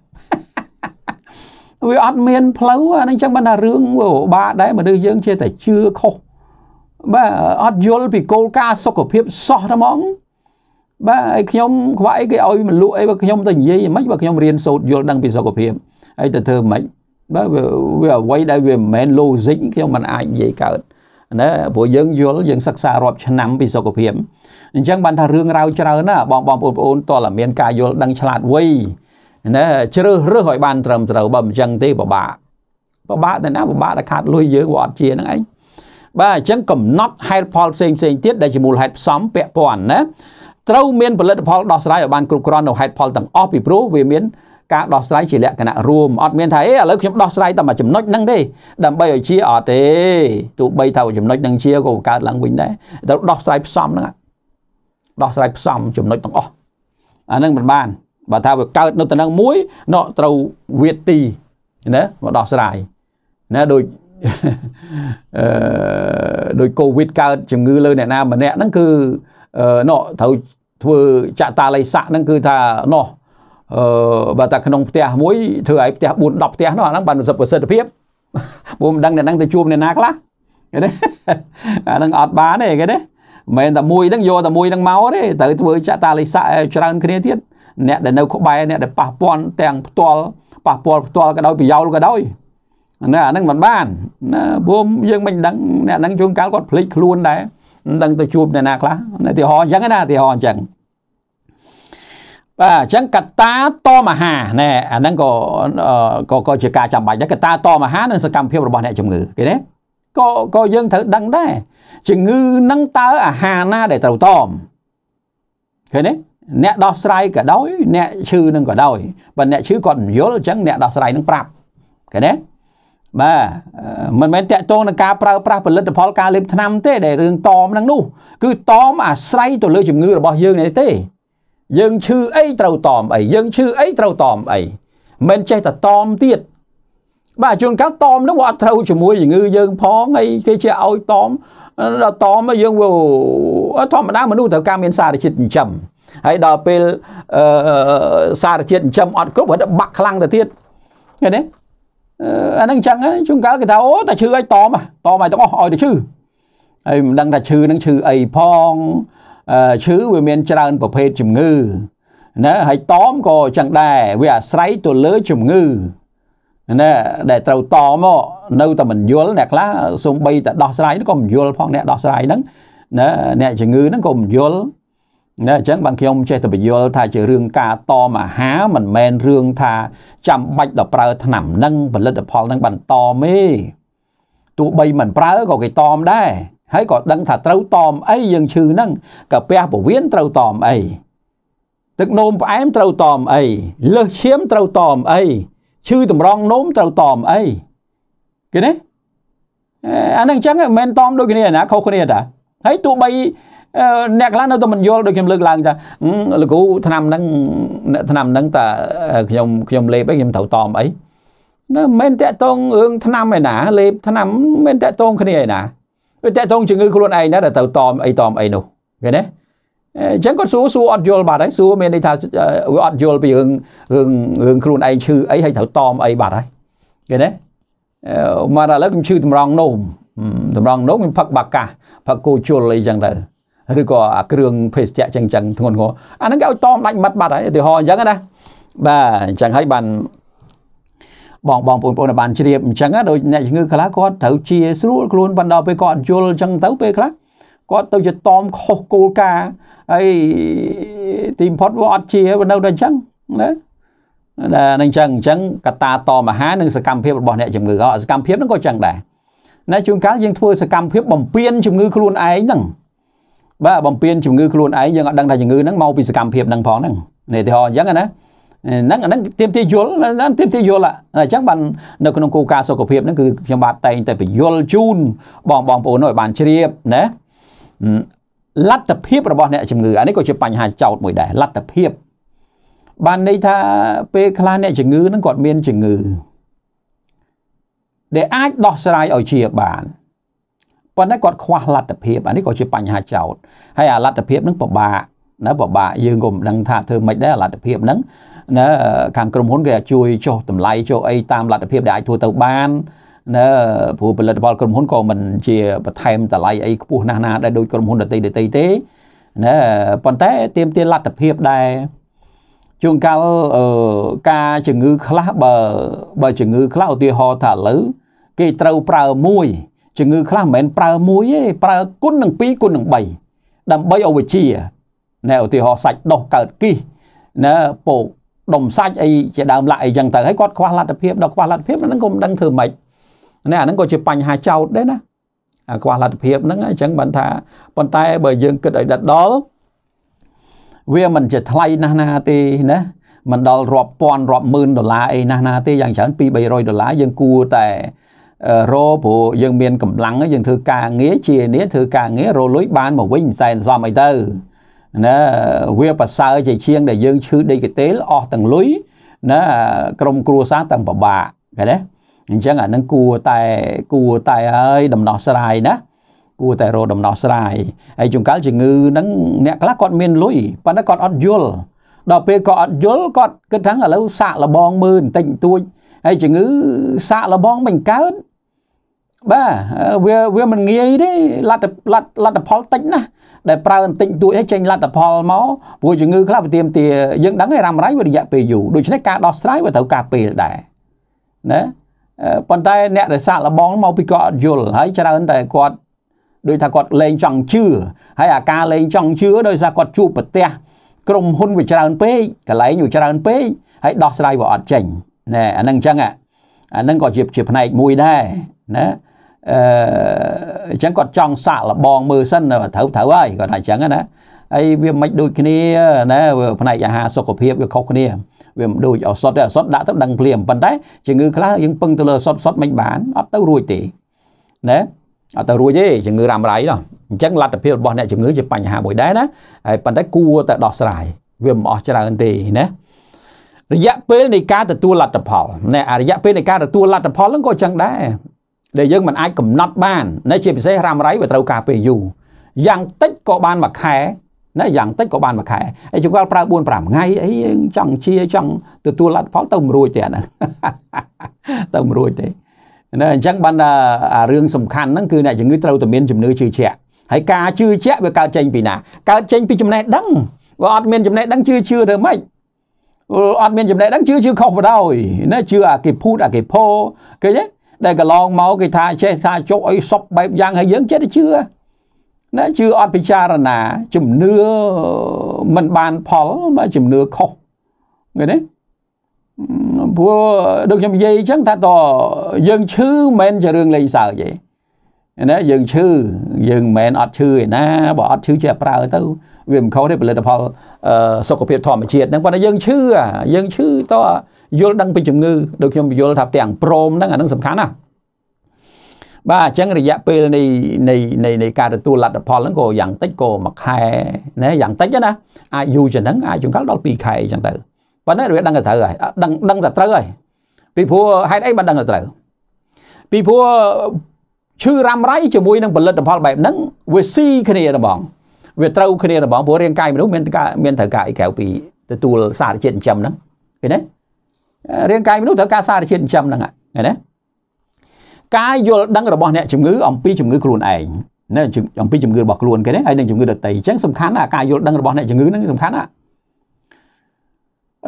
វាអត់មានផ្លូវអានឹងចឹងមិនថារឿងពិបាកដែរមនុស្សយើងជាតែជឿខុសបាទអត់យល់ពីគោលការណ៍សុខភាពសោះហ្មងបាទឲ្យខ្ញុំខ្វះអីគេឲ្យមលក់អីបើខ្ញុំទៅនិយាយមិនបើខ្ញុំរៀនសូត្រយល់ដឹងពីសុខភាពហើយទៅធ្វើមិនបាទវាអ្វីដែលវាមិនមែន logic ខ្ញុំមិនអាចនិយាយកើតណាព្រោះយើងយល់យើងសិក្សារាប់ឆ្នាំពីសុខភាពអញ្ចឹងបានថារឿងរ៉ាវច្រើនណាបងបងប្អូនតើមានការយល់ដឹងឆ្លាតវៃណាជ្រើសរើសឲ្យបានត្រឹមត្រូវបើមិនចឹងទេពិបាកពិបាកតែណាពិបាកតែខាតលុយយើងវាអត់ជាហ្នឹងឯងបាទអញ្ចឹងកំណត់ហេតុផលផ្សេងផ្សេងទៀតដែលជាមូលហេតុផ្សំពាក់ព័ន្ធណាត្រូវមានផលិតផលដោះស្រាយឲ្យបានគ្រប់គ្រាន់នៅហេតុផលទាំងអស់ពីព្រោះវាមានការដោះស្រាយជាលក្ខណៈរួមអត់មានថាអេឥឡូវខ្ញុំដោះស្រាយតែមួយចំណុចហ្នឹងទេដើម្បីឲ្យជាអត់ទេទោះបីថាចំណុចហ្នឹងជាក៏កើតឡើងវិញដែរត្រូវដោះស្រាយផ្សំហ្នឹងដោះស្រាយផ្សំចំណុចទាំងអស់អាហ្នឹងមិនបានបើថាវាកើតនៅទៅនឹងមួយណកត្រូវវាទីណាមកដោះស្រាយណាដូចអឺដោយកូវីដកើតជំងឺលើអ្នកណាម្នាក់ហ្នឹងគឺណកត្រូវធ្វើចតាល័យស័កហ្នឹងគឺថាណោះអឺបើតែក្នុងផ្ទះមួយធ្វើឲ្យផ្ទះ4 10ផ្ទះនោះអាហ្នឹងបានប្រសិទ្ធភាពព្រោះមិនដឹងអ្នកហ្នឹងទៅជួបអ្នកណាខ្លះគេណាអាហ្នឹងអត់បានទេគេណាមិនតែមួយហ្នឹងយកតែមួយហ្នឹងមកទេត្រូវធ្វើចតាលិស័កច្រើនគ្នាទៀតអ្នកដែលនៅក្បែរអ្នកដែលប៉ះពាន់ទាំងផ្ទាល់ប៉ះពាល់ផ្ទាល់ក៏ដោយប្រយោលក៏ដោយណាអានឹងមិនបានណាពួកយើងមិនដឹងអ្នកហ្នឹងជួនកាលគាត់ភ្លេចខ្លួនដែរមិនដឹងទៅជួបអ្នកណាខ្លះឧទាហរណ៍អញ្ចឹងណាឧទាហរណ៍អញ្ចឹងបាទអញ្ចឹងកតាតមហាណែអាហ្នឹងក៏ក៏ក៏ជាការចាំបាច់ដែរកតាតមហានឹងសកម្មភាពរបស់អ្នកជំងឺគេណាក៏ក៏យើងត្រូវដឹងដែរជំងឺនឹងតើអាហារណាដែលត្រូវតមឃើញទេអ្នកដោះស្រាយក៏ដោយ អ្នកឈឺនឹងក៏ដោយបើអ្នកឈឺគាត់មិនយល់អញ្ចឹងអ្នកដោះស្រាយនឹងប្រាប់ឃើញទេបាទមិនមែនតកតងនឹងការប្រើប្រាស់ផលិតផលការលេបថ្នាំទេដែលរឿងតមនឹងនោះគឺតមអាស្រ័យទៅលើជំងឺរបស់យើងនេះទេយើងឈឺអីត្រូវតមអីយើងឈឺអីត្រូវតមអីមិនចេះតែតមទៀតបាទជួនកាលតមនឹងវាអត់ត្រូវជាមួយជំងឺយើងផងអីគេជាឲ្យតមដល់តមយើងធម្មតាមនុស្សត្រូវការមានសារជាតិចិញ្ចឹមហើយដល់ពេលសារជាតិចិញ្ចឹមអត់គ្រប់គាត់បាក់ខ្លាំងទៅទៀតឃើញទេអាហ្នឹងអញ្ចឹងជួនកាលគេថាអូតែឈឺឲ្យតមតមឲ្យទាំងអស់ឲ្យតែឈឺហើយមិនដឹងថាឈឺហ្នឹងឈឺអីផងឈឺវាមានច្រើនប្រភេទជំងឺណាហើយតមក៏អញ្ចឹងដែរវាអាស្រ័យទៅលើជំងឺណាដែលត្រូវតមក នៅតែមិនយល់អ្នកខ្លះសូម្បីតែដោះស្រាយក៏មិនយល់ផងអ្នកដោះស្រាយហ្នឹងណាអ្នកជំងឺហ្នឹងក៏មិនយល់ណាអញ្ចឹងបានខ្ញុំចេះតែបញ្យល់ថាជារឿងការតមហាមិនមែនរឿងថាចាំបាច់ដល់ប្រើឆ្នាំនឹងផលិតផលនឹងបានតមទេទោះបីមិនប្រើក៏គេតមដែរហើយក៏ដឹងថាត្រូវតមអីយើងឈឺហ្នឹងកាពះពវៀនត្រូវតមអីទឹកនោមផ្អែមត្រូវតមអីលើសឈាមត្រូវតមអីឈឺតម្រងនោមត្រូវតមអីគេណាអានឹងអញ្ចឹងមិនមែនតមដូចគ្នាណាខុសគ្នាតាហើយទោះបីអ្នកខ្លះនៅតែមិនយល់ដូចខ្ញុំលើកឡើងថាលោកគ្រូឆ្នាំហ្នឹងឆ្នាំហ្នឹងតើខ្ញុំខ្ញុំលេបអីខ្ញុំត្រូវតមអីនៅមិនតាក់តងរឿងឆ្នាំឯណាលេបឆ្នាំមិនតាក់តងគ្នាឯណាវាតាក់តងជំងឺខ្លួនឯងណាដែលត្រូវតមអីតមអីនោះឃើញទេអញ្ចឹងគាត់សួរសួរអត់យល់បាត់ហើយសួរមានន័យថាវាអត់យល់ពីរឿងរឿងរឿងខ្លួនឯងឈឺអីហើយត្រូវតមអីបាត់ហើយឃើញទេមកដល់ឥឡូវខ្ញុំឈឺតម្រងនោមតម្រងនោមខ្ញុំផឹកបាកាផឹកគោជុលអីចឹងទៅឬក៏អាគ្រឿងភេសជ្ជៈចឹងចឹងធ្ងន់ធ្ងរអាហ្នឹងគេឲ្យតមដាច់មាត់បាត់ហើយឧទាហរណ៍អញ្ចឹងណាបាទអញ្ចឹងហើយបានបងបងបងប្អូនបានជ្រាបអញ្ចឹងដូចអ្នកជំងឺខ្លះគាត់ត្រូវជា ស្រួលខ្លួនបណ្ដោះពេលគាត់យល់អញ្ចឹងទៅពេលខ្លះគាត់ទៅជាតមខុសគោលការណ៍ហើយទីបំផុតវាអត់ជានៅតែអញ្ចឹងណានឹងអញ្ចឹងអញ្ចឹងកតាតមហានិងសកម្មភាពរបស់អ្នកជំងឺសកម្មភាពហ្នឹងក៏អញ្ចឹងដែរណាជួនកាលយើងធ្វើសកម្មភាពបំពេញជំងឺខ្លួនឯងហ្នឹងបាទបំពេញជំងឺខ្លួនឯងយើងអត់ដឹងថាជំងឺហ្នឹងមកពីសកម្មភាពហ្នឹងផងហ្នឹងនេះទីហោអញ្ចឹងណាហ្នឹងហ្នឹងទៀមទាយល់ហ្នឹងទៀមទាយល់អញ្ចឹងបាននៅក្នុងគោលការណ៍សុខភាពហ្នឹងគឺខ្ញុំបាទតែងតែបញ្យល់ជូន បងបងប្អូនឲ្យបានជ្រាបណាលទ្ធភាពរបស់អ្នកជំងឺអានេះក៏ជាបញ្ហាចោតមួយដែរលទ្ធភាព បានន័យថាពេលខ្លះអ្នកជំងឺហ្នឹងគាត់មានជំងឺដែលអាចដោះស្រាយឲ្យជាបានប៉ុន្តែគាត់ខ្វះលទ្ធភាពអានេះក៏ជាបញ្ហាចោតហើយអាលទ្ធភាពនឹងពិបាកណាពិបាកយើងក៏មិនដឹងថាធ្វើម៉េចដែរអាលទ្ធភាពហ្នឹងណាខាងក្រុមហ៊ុនគេជួយចុះតម្លៃចុះអីតាមលទ្ធភាពដែលអាចធ្វើទៅបានណាព្រោះផលិតផលក្រុមហ៊ុនក៏មិនជាបន្ថែមតម្លៃអីខ្ពស់ណាស់ណាដែរដោយក្រុមហ៊ុនដតីដតីទេណាប៉ុន្តែទៀមទាលទ្ធភាពដែរជួនកាលការជំងឺខ្លះបើបើជំងឺខ្លះឧទាហរណ៍ថាឥឡូវគេត្រូវប្រើមួយជំងឺខ្លះមិនមែនប្រើមួយទេប្រើគុណនឹង2គុណនឹង3ដើម្បីឲ្យវិជាណែឧទាហរណ៍សាច់ដុះកើតគិះណែពោកដុំសាច់អីជាដើមឡាក់អីចឹងទៅហើយគាត់ខ្វះលទ្ធភាពដល់ខ្វះលទ្ធភាពហ្នឹងក៏មិនដឹងធ្វើម៉េចណែអាហ្នឹងក៏ជាបញ្ហាចោតដែរណាខ្វះលទ្ធភាពហ្នឹងអញ្ចឹងបានថាប៉ុន្តែបើយើងគិតឲ្យដិតដល់វាមិនជាថ្លៃណាស់ណាទេណាមិនដល់រាប់ពាន់រាប់ម៉ឺនដុល្លារអីណាស់ណាទេយ៉ាងច្រើន2 300ដុល្លារយើងគួរតែរោព្រោះយើងមានកម្លាំងយើងធ្វើការងារជានេះធ្វើការងាររលុយបានមកវិញសែនសំអីទៅណាវាប្រសើរជាជាងដែលយើងឈឺដេកទេលអស់ទាំងលុយណាក្រុមគ្រួសារទាំងពិបាកឃើញទេអញ្ចឹងអានឹងគួរតែគួរតែហើយដំណោះស្រាយណាគួរតែរកដំណោះស្រាយហើយជួនកាលជំងឺហ្នឹងអ្នកខ្លះគាត់មានលុយប៉ុន្តែគាត់អត់យល់ដល់ពេលគាត់អត់យល់គាត់គិតថាឥឡូវសាកលបងមើលបន្តិចបន្តួចហើយជំងឺសាកលបងមិនកើតបាទវាវាមិនងាយទេលទ្ធលទ្ធលទ្ធផលតិចណាស់ដែលប្រើបន្តិចតួចឲ្យចេញលទ្ធផលមកព្រោះជំងឺខ្លះវាទៀមទាយើងដឹងហើយរ៉ាំរ៉ៃវារយៈពេលយូរដូច្នេះការដោះស្រាយវាត្រូវការពេលដែរណាប៉ុន្តែអ្នកដែលសាក់លបងមកពីគាត់អត់យល់ហើយច្រើនតែគាត់ដោយថាគាត់លេងចង់ជឿហើយអាការលេងចង់ជឿដោយសារគាត់ជួបប្រទះក្រុមហ៊ុនវាច្រើនពេកកន្លែងវាច្រើនពេកហើយដោះស្រាយវាអត់ចេញណែអានឹងអញ្ចឹងអានឹងក៏ជាជាផ្នែកមួយដែរណាអឺអញ្ចឹងគាត់ចង់សាក់លបងមើលសិនត្រូវត្រូវហើយគាត់ថាអញ្ចឹងណាហើយវាមិនដូចគ្នាណាផ្នែកអាហារសុខភាពវាខុសគ្នាវាមិនដូចឱសថទេឱសថដាក់ទៅដឹងភ្លាមប៉ុន្តែជំងឺខ្លះយើងពឹងទៅលើសុតសុតមិនបានអត់ទៅរួចទេណាអត់ទៅរួចទេជំងឺរ៉ាំរ៉ៃនោះអញ្ចឹងលទ្ធភាពរបស់អ្នកជំងឺជាបញ្ហាមួយដែរណាហើយប៉ុន្តែគួរតែដោះស្រាយវាមិនអស់ច្រើនទេណារយៈពេលនៃការទទួលលទ្ធផលណែរយៈពេលនៃការទទួលលទ្ធផលហ្នឹងក៏ចឹងដែរដែលយើងមិនអាចកំណត់បានណាជាពិសេសរ៉ាំរ៉ៃវាត្រូវការពេលយូរយ៉ាងតិចក៏បានមួយខែណាយ៉ាងតិចក៏បានមួយខែហើយជួនកាលប្រើ4 5ថ្ងៃអីយើងចង់ជាចង់ទទួលលទ្ធផលទៅមិនរួចទេអាហ្នឹងទៅមិនរួចទេណាអញ្ចឹងបានអារឿងសំខាន់ហ្នឹងគឺអ្នកជំងឺត្រូវតែមានជំនឿជឿជាក់ហើយការជឿជាក់វាកើតចេញពីណាកើតចេញពីចំណេះដឹងបើអត់មានចំណេះដឹងជឿជឿទៅម៉េចអត់មានចំណេះដឹងជឿជឿខុសបដ ாய் ណាជឿអាគេភូតអាគេពោគេទេដែលកន្លងមកគេថាចេះថាជក់អីសពបែបយ៉ាងហើយយើងចេះតែជឿណាជឿអត់ពិចារណាជំនឿមិនបានផលបើជំនឿខុសឃើញទេព្រោះដូចខ្ញុំនិយាយអញ្ចឹងថាតយើងឈឺមិនមែនជារឿងលេងសើចទេណាយើងឈឺយើងមិនមែនអត់ឈឺឯណាបើអត់ឈឺចេះប្រើទៅ វាមិនខុសទេផលិតផលសុខភាពធម្មជាតិហ្នឹងប៉ុន្តែយើងឈឺយើងឈឺតយល់ដឹងពីជំងឺដូចខ្ញុំយល់ថាទាំងព្រមហ្នឹងអានឹងសំខាន់ណាបាទអញ្ចឹងរយៈពេលនៃនៃនៃនៃការទទួលលទ្ធផលហ្នឹងក៏យ៉ាងតិចក៏មួយខែណាយ៉ាងតិចណាអាចយូរជាងហ្នឹងអាចចង្កល់ដល់2ខែអញ្ចឹងទៅប៉ុន្តែវាដឹងតែត្រូវហើយដឹងដឹងតែត្រូវហើយពីព្រោះហេតុអីបានដឹងតែត្រូវពីព្រោះឈឺរ៉ាំរ៉ៃជាមួយនឹងផលិតផលបែបហ្នឹងវាស៊ីគ្នារបងវាត្រូវគ្នារបងព្រោះរាងកាយមនុស្សមានមានត្រូវការអីក្រៅពីទទួលសារជាតិចិញ្ចឹមហ្នឹងឃើញទេរាងកាយមនុស្សត្រូវការសារជាតិចិញ្ចឹមហ្នឹងណាការយល់ដឹងរបស់អ្នកជំងឺអំពីជំងឺខ្លួនឯងណាអំពីជំងឺរបស់ខ្លួនគេហ្នឹងហើយនឹងជំងឺដតីអញ្ចឹងសំខាន់ណាការយល់ដឹងរបស់អ្នកជំងឺហ្នឹងសំខាន់ណា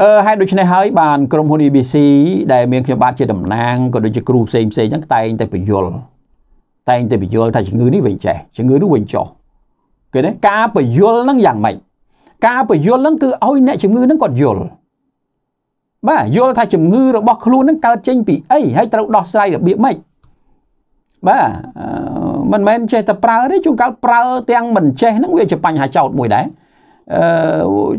អឺហើយដូច្នេះហើយបាន ក្រុមហ៊ុន ABC ដែលមានខ្ញុំបាទជាតំណាងក៏ដូចជាគ្រូផ្សេងផ្សេងហ្នឹងតែងតែបញ្យល់តែងតែបញ្យល់ថាជំងឺនេះវិញចេះជំងឺនោះវិញចោះគេណាការបញ្យល់ហ្នឹងយ៉ាងម៉េចការបញ្យល់ហ្នឹងគឺឲ្យអ្នកជំងឺហ្នឹងគាត់យល់បាទយល់ថាជំងឺរបស់ខ្លួននឹងកើតចេញពីអីហើយត្រូវដោះស្រាយរបៀបម៉េចបាទមិនមែនចេះតែប្រើទេជួនកាលប្រើទាំងមិនចេះហ្នឹងវាជាបញ្ហាចោតមួយដែរអឺ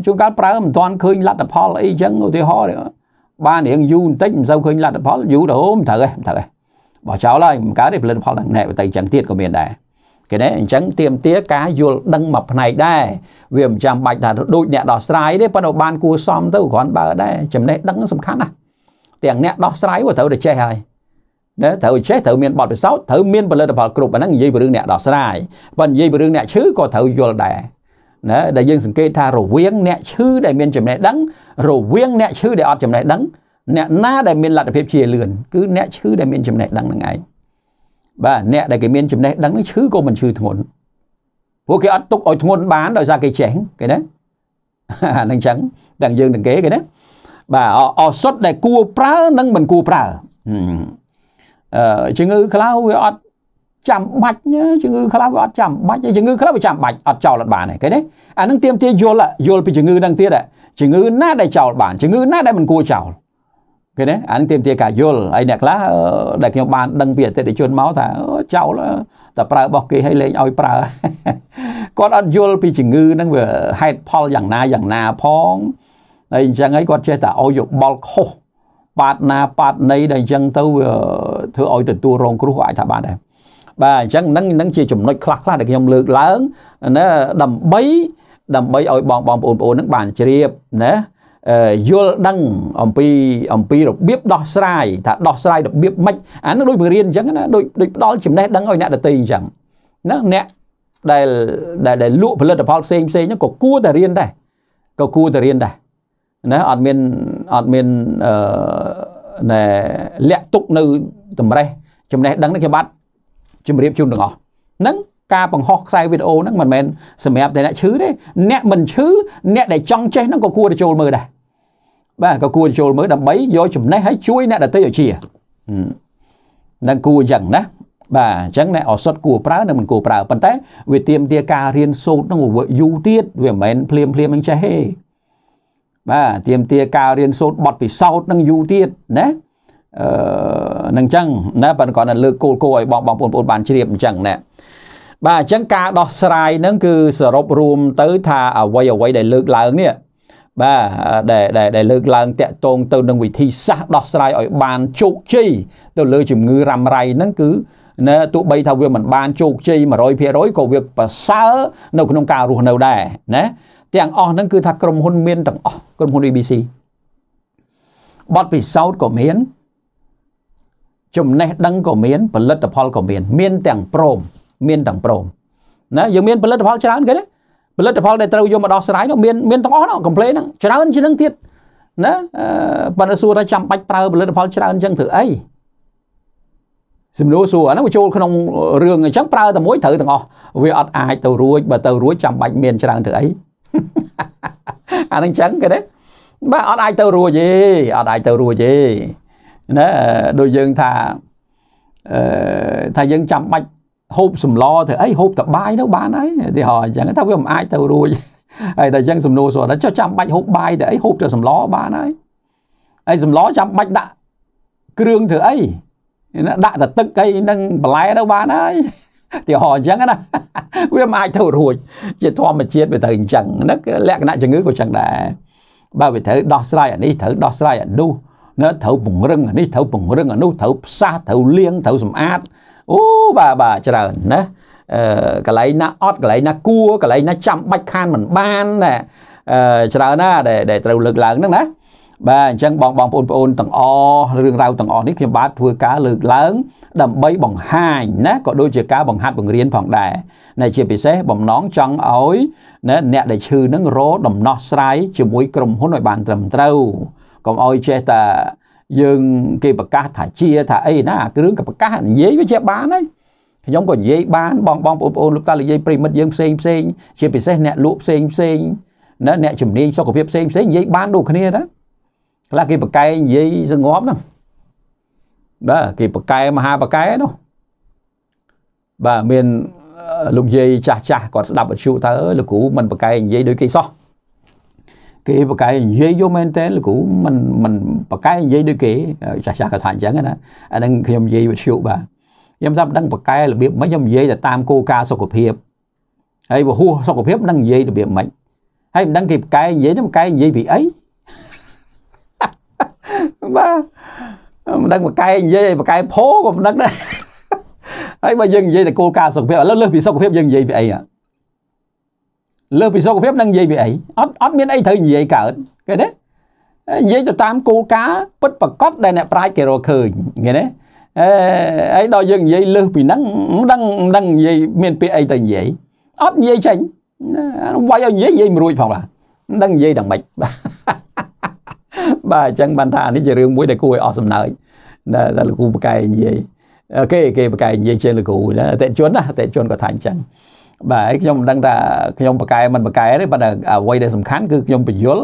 ជួនកាលប្រើមិនទាន់ឃើញលទ្ធផលអីចឹងឧទាហរណ៍បានរៀងយូរបន្តិចមិនសូវឃើញលទ្ធផលយូរទៅមិនត្រូវទេមិនត្រូវទេបោះចោលហើយមិនកើតទេផលិតផលហ្នឹងណែបន្តិចចឹងទៀតក៏មានដែរគេណាអញ្ចឹងទៀមទាការយល់ដឹងមួយផ្នែកដែរវាមិនចាំបាច់ថាដូចអ្នកដោះស្រាយទេប៉ុន្តែបានគួសមទៅគ្រាន់បើដែរចំណេះដឹងសំខាន់ណាស់ទាំងអ្នកដោះស្រាយក៏ត្រូវតែចេះហើយណាត្រូវចេះត្រូវមានបទពិសោធន៍ត្រូវមានផលិតផលគ្រប់អាហ្នឹងនិយាយពីរឿងអ្នកដោះស្រាយបើនិយាយពីរឿងអ្នកឈឺក៏ត្រូវយល់ដែរណាដែលយើងសង្កេតថារវាងអ្នកឈឺដែលមានចំណេះដឹងរវាងអ្នកឈឺដែលអត់ចំណេះដឹងអ្នកណាដែលមានលទ្ធភាពជាលឿនគឺអ្នកឈឺដែលមានចំណេះដឹងហ្នឹងឯងបាទអ្នកដែលគេមានចំណេះដឹងនឹងឈឺក៏មិនឈឺធ្ងន់ព្រោះគេអត់ទុកឲ្យធ្ងន់បានដោយសារគេចេះគេណាអានឹងចឹងទាំងយើងទាំងគេគេណាបាទអសុទ្ធដែលគួរប្រើនិងមិនគួរប្រើអឺជំងឺខ្លះវាអត់ចាំបាច់ជំងឺខ្លះវាអត់ចាំបាច់ជំងឺខ្លះវាចាំបាច់អត់ចោលអត់បានទេគេណាអានឹងទៀមទាយល់យល់ពីជំងឺនឹងទៀតជំងឺណាដែលចោលបានជំងឺណាដែលមិនគួរចោលគេណាអានេះទាមទារការយល់ហើយអ្នកខ្លះដែលខ្ញុំបានដឹងពីអតិថិជនមកថាចោលតែប្រើរបស់គេឲ្យលេងឲ្យប្រើគាត់អត់យល់ពីជំងឺហ្នឹងវាហេតុផលយ៉ាងណាយ៉ាងណាផងហើយអញ្ចឹងហើយគាត់ចេះតែឲ្យយោបល់ខុសបាតណាបាតណីដែលអញ្ចឹងទៅវាធ្វើឲ្យទទួលរងគ្រោះអាចថាបានដែរបាទអញ្ចឹងហ្នឹងនឹងជាចំណុចខ្លះខ្លះដែលខ្ញុំលើកឡើងណាដើម្បីដើម្បីឲ្យបងបងប្អូនប្អូននឹងបានជ្រាបណាយល់ដឹងអំពីអំពីរបៀបដោះស្រាយថាដោះស្រាយរបៀបម៉េចអានោះដូចបរៀនអញ្ចឹងណាដូចដូចផ្ដល់ចំណេះដឹងឲ្យអ្នកដទៃអញ្ចឹងណាអ្នកដែលដែលដែលលក់ផលិតផលផ្សេងផ្សេងហ្នឹងក៏គួរតែរៀនដែរក៏គួរតែរៀនដែរណាអត់មានអត់មានអឺណែលាក់ទុកនៅតម្រេះចំណេះដឹងនេះខ្ញុំបាទជម្រាបជូនទាំងអស់ហ្នឹងការបង្ហោះខ្សែវីដេអូហ្នឹងមិនមែនសម្រាប់តែអ្នកឈឺទេអ្នកមិនឈឺអ្នកដែលចង់ចេះហ្នឹងក៏គួរទៅចូលមើលដែរបាទក៏គួរចូលមើលដើម្បីយកចំណេះឲ្យជួយអ្នកដទៃឲ្យជានឹងគួរយ៉ាងណា បាទអញ្ចឹងអ្នកអសុតគួរប្រើនិងមិនគួរប្រើប៉ុន្តែវាទាមទារការរៀនសូត្រនឹងយូរទៀតវាមិនមែនភ្លាមភ្លាមនឹងចេះទេបាទទាមទារការរៀនសូត្របត់ពិសោធន៍នឹងយូរទៀតណាអឺនឹងអញ្ចឹងណាប៉ុន្តែគាត់នៅលើគោលគោឲ្យបងបងប្អូនបានជ្រាបអញ្ចឹងណាបាទអញ្ចឹងការដោះស្រាយនឹងគឺសរុបរួមទៅ ថាអ្វីអ្វីដែលលើកឡើងនេះបាទដែលដែលលើកឡើងតាក់ទងទៅនឹងវិធីសាស្ត្រដោះស្រាយឲ្យបានជោគជ័យទៅលើជំងឺរ៉ាំរ៉ៃហ្នឹងគឺណាទោះបីថាវាមិនបានជោគជ័យ100%ក៏វាប្រសើរនៅក្នុងការរស់នៅដែរណាទាំងអស់ហ្នឹងគឺថាក្រុមហ៊ុន មានទាំងអស់ក្រុមហ៊ុន ABC បទពិសោធន៍ក៏មានចំណេះដឹងក៏មានផលិតផលក៏មាន មានទាំងព្រមមានទាំងព្រមណាយើងមានផលិតផលច្រើនគេណាផលិតផលដែលត្រូវយកមកដោះស្រាយនោះមានមានទាំងអស់នោះកំ pl េហ្នឹងច្រើនជាងនឹងទៀតណាប៉ុន្តែសួរថាចាំបាច់ប្រើផលិតផលច្រើនអញ្ចឹងធ្វើអីសំណួរសួរអាហ្នឹងវាចូលក្នុងរឿងអញ្ចឹងប្រើតែមួយត្រូវទាំងអស់វាអត់អាចទៅរួចបើទៅរួចចាំបាច់មានច្រើនធ្វើអីអាហ្នឹងអញ្ចឹងគេណាបាទអត់អាចទៅរួចទេអត់អាចទៅរួចទេណាដូចយើងថាអឺថាយើងចាំបាច់ហូបសម្លទៅអីហូបតបាយទៅបានហើយទីហោអញ្ចឹងថាវាមិនអាចទៅរួចហើយតែអញ្ចឹងសំណួរសួរថាចុះចាំបាច់ហូបបាយទៅអីហូបទៅសម្លបានហើយហើយសម្លចាំបាច់ដាក់គ្រឿងធ្វើអីដាក់តែទឹកអីនឹងបន្លែទៅបានហើយទីហោអញ្ចឹងណាវាមិនអាចទៅរួចជាធម្មជាតិវាទៅអញ្ចឹងហ្នឹងលក្ខណៈជំងឺក៏អញ្ចឹងដែរបើវាត្រូវដោះស្រាយអានេះត្រូវដោះស្រាយអានោះណាត្រូវពង្រឹងអានេះត្រូវពង្រឹងអានោះត្រូវផ្សះត្រូវលាងត្រូវសម្អាត អូបាទបាទច្រើនណាកន្លែងណាអត់កន្លែងណាគួរកន្លែងណាចាំបាច់ខានមិនបានណាច្រើនណាដែលត្រូវលើកឡើងហ្នឹងណាបាទអញ្ចឹងបងបងប្អូនប្អូនទាំងអស់រឿងរ៉ាវទាំងអស់នេះខ្ញុំបាទធ្វើការលើកឡើងដើម្បីបង្ហាញណាក៏ដូចជាការបង្ហាត់បង្រៀនផងដែរណាជាពិសេសបំណងចង់ឲ្យណាអ្នកដែលឈឺនឹងរកដំណោះស្រាយជាមួយក្រុមហ៊ុនឲ្យបានត្រឹមត្រូវកុំឲ្យចេះតែយើងគេប្រកាសថាជាថាអីណាគ្រឿងក៏ប្រកាសនិយាយវាជាបានហើយខ្ញុំក៏និយាយបានបងបងបងប្អូនលោកតានិយាយប្រិមិត្តយើងផ្សេងផ្សេងជាពិសេសអ្នកលក់ផ្សេងផ្សេងណាអ្នកជំនាញសុខភាពផ្សេងផ្សេងនិយាយបានដូចគ្នាដែរខ្លះគេប្រកែនិយាយសងប់ហ្នឹងបាទគេប្រកែមហាប្រកែនោះបាទមានលោកយាយចាស់ចាស់គាត់ស្ដាប់វិទ្យុថាអើលោកគ្រូមិនប្រកែនិយាយដូចគេសោះគេបកាយនិយាយយកមែនតើលោកគ្រូមិនមិនបកាយនិយាយដូចគេចាស់ចាស់ក៏ថាអញ្ចឹងណាអានឹងខ្ញុំនិយាយវិទ្យុបាទខ្ញុំថាមិនដឹងបកាយរបៀបមិនខ្ញុំនិយាយតែតាមគោលការណ៍សុខភាពហើយពហុសុខភាពនឹងនិយាយរបៀបមិនហើយមិនដឹងគេបកាយនិយាយទៅបកាយនិយាយពីអីបាទមិនដឹងបកាយនិយាយបកាយផោក៏មិនដឹងដែរហើយបើយើងនិយាយតែគោលការណ៍សុខភាពឥឡូវលើសពីសុខភាពយើងនិយាយពីអីហ៎លើពីសុខភាពនឹងនិយាយពីអីអត់អត់មានអីត្រូវនិយាយកើតគេទេនិយាយទៅតាមគោលការណ៍ពិតប្រកបដែលអ្នកប្រាជ្ញគេរកឃើញគេណាអេអីដល់យើងនិយាយលើសពីហ្នឹងមិនដឹងមិនដឹងនិយាយមានពាក្យអីទៅនិយាយអត់និយាយចេញវាយឲ្យនិយាយនិយាយមិនរួចផងបាទមិនដឹងនិយាយដល់ម៉េចបាទអញ្ចឹងបានថានេះជារឿងមួយដែលគួរឲ្យអស់សំណើចដែលលោកគ្រូបកែនិយាយគេគេបកែនិយាយជាលោកគ្រូណាអតិជនណាអតិជនក៏ថាអញ្ចឹងបាទខ្ញុំមិនដឹងថាខ្ញុំប៉កែមិនប៉កែទេប៉ុន្តែអ្វីដែលសំខាន់គឺខ្ញុំបញ្យល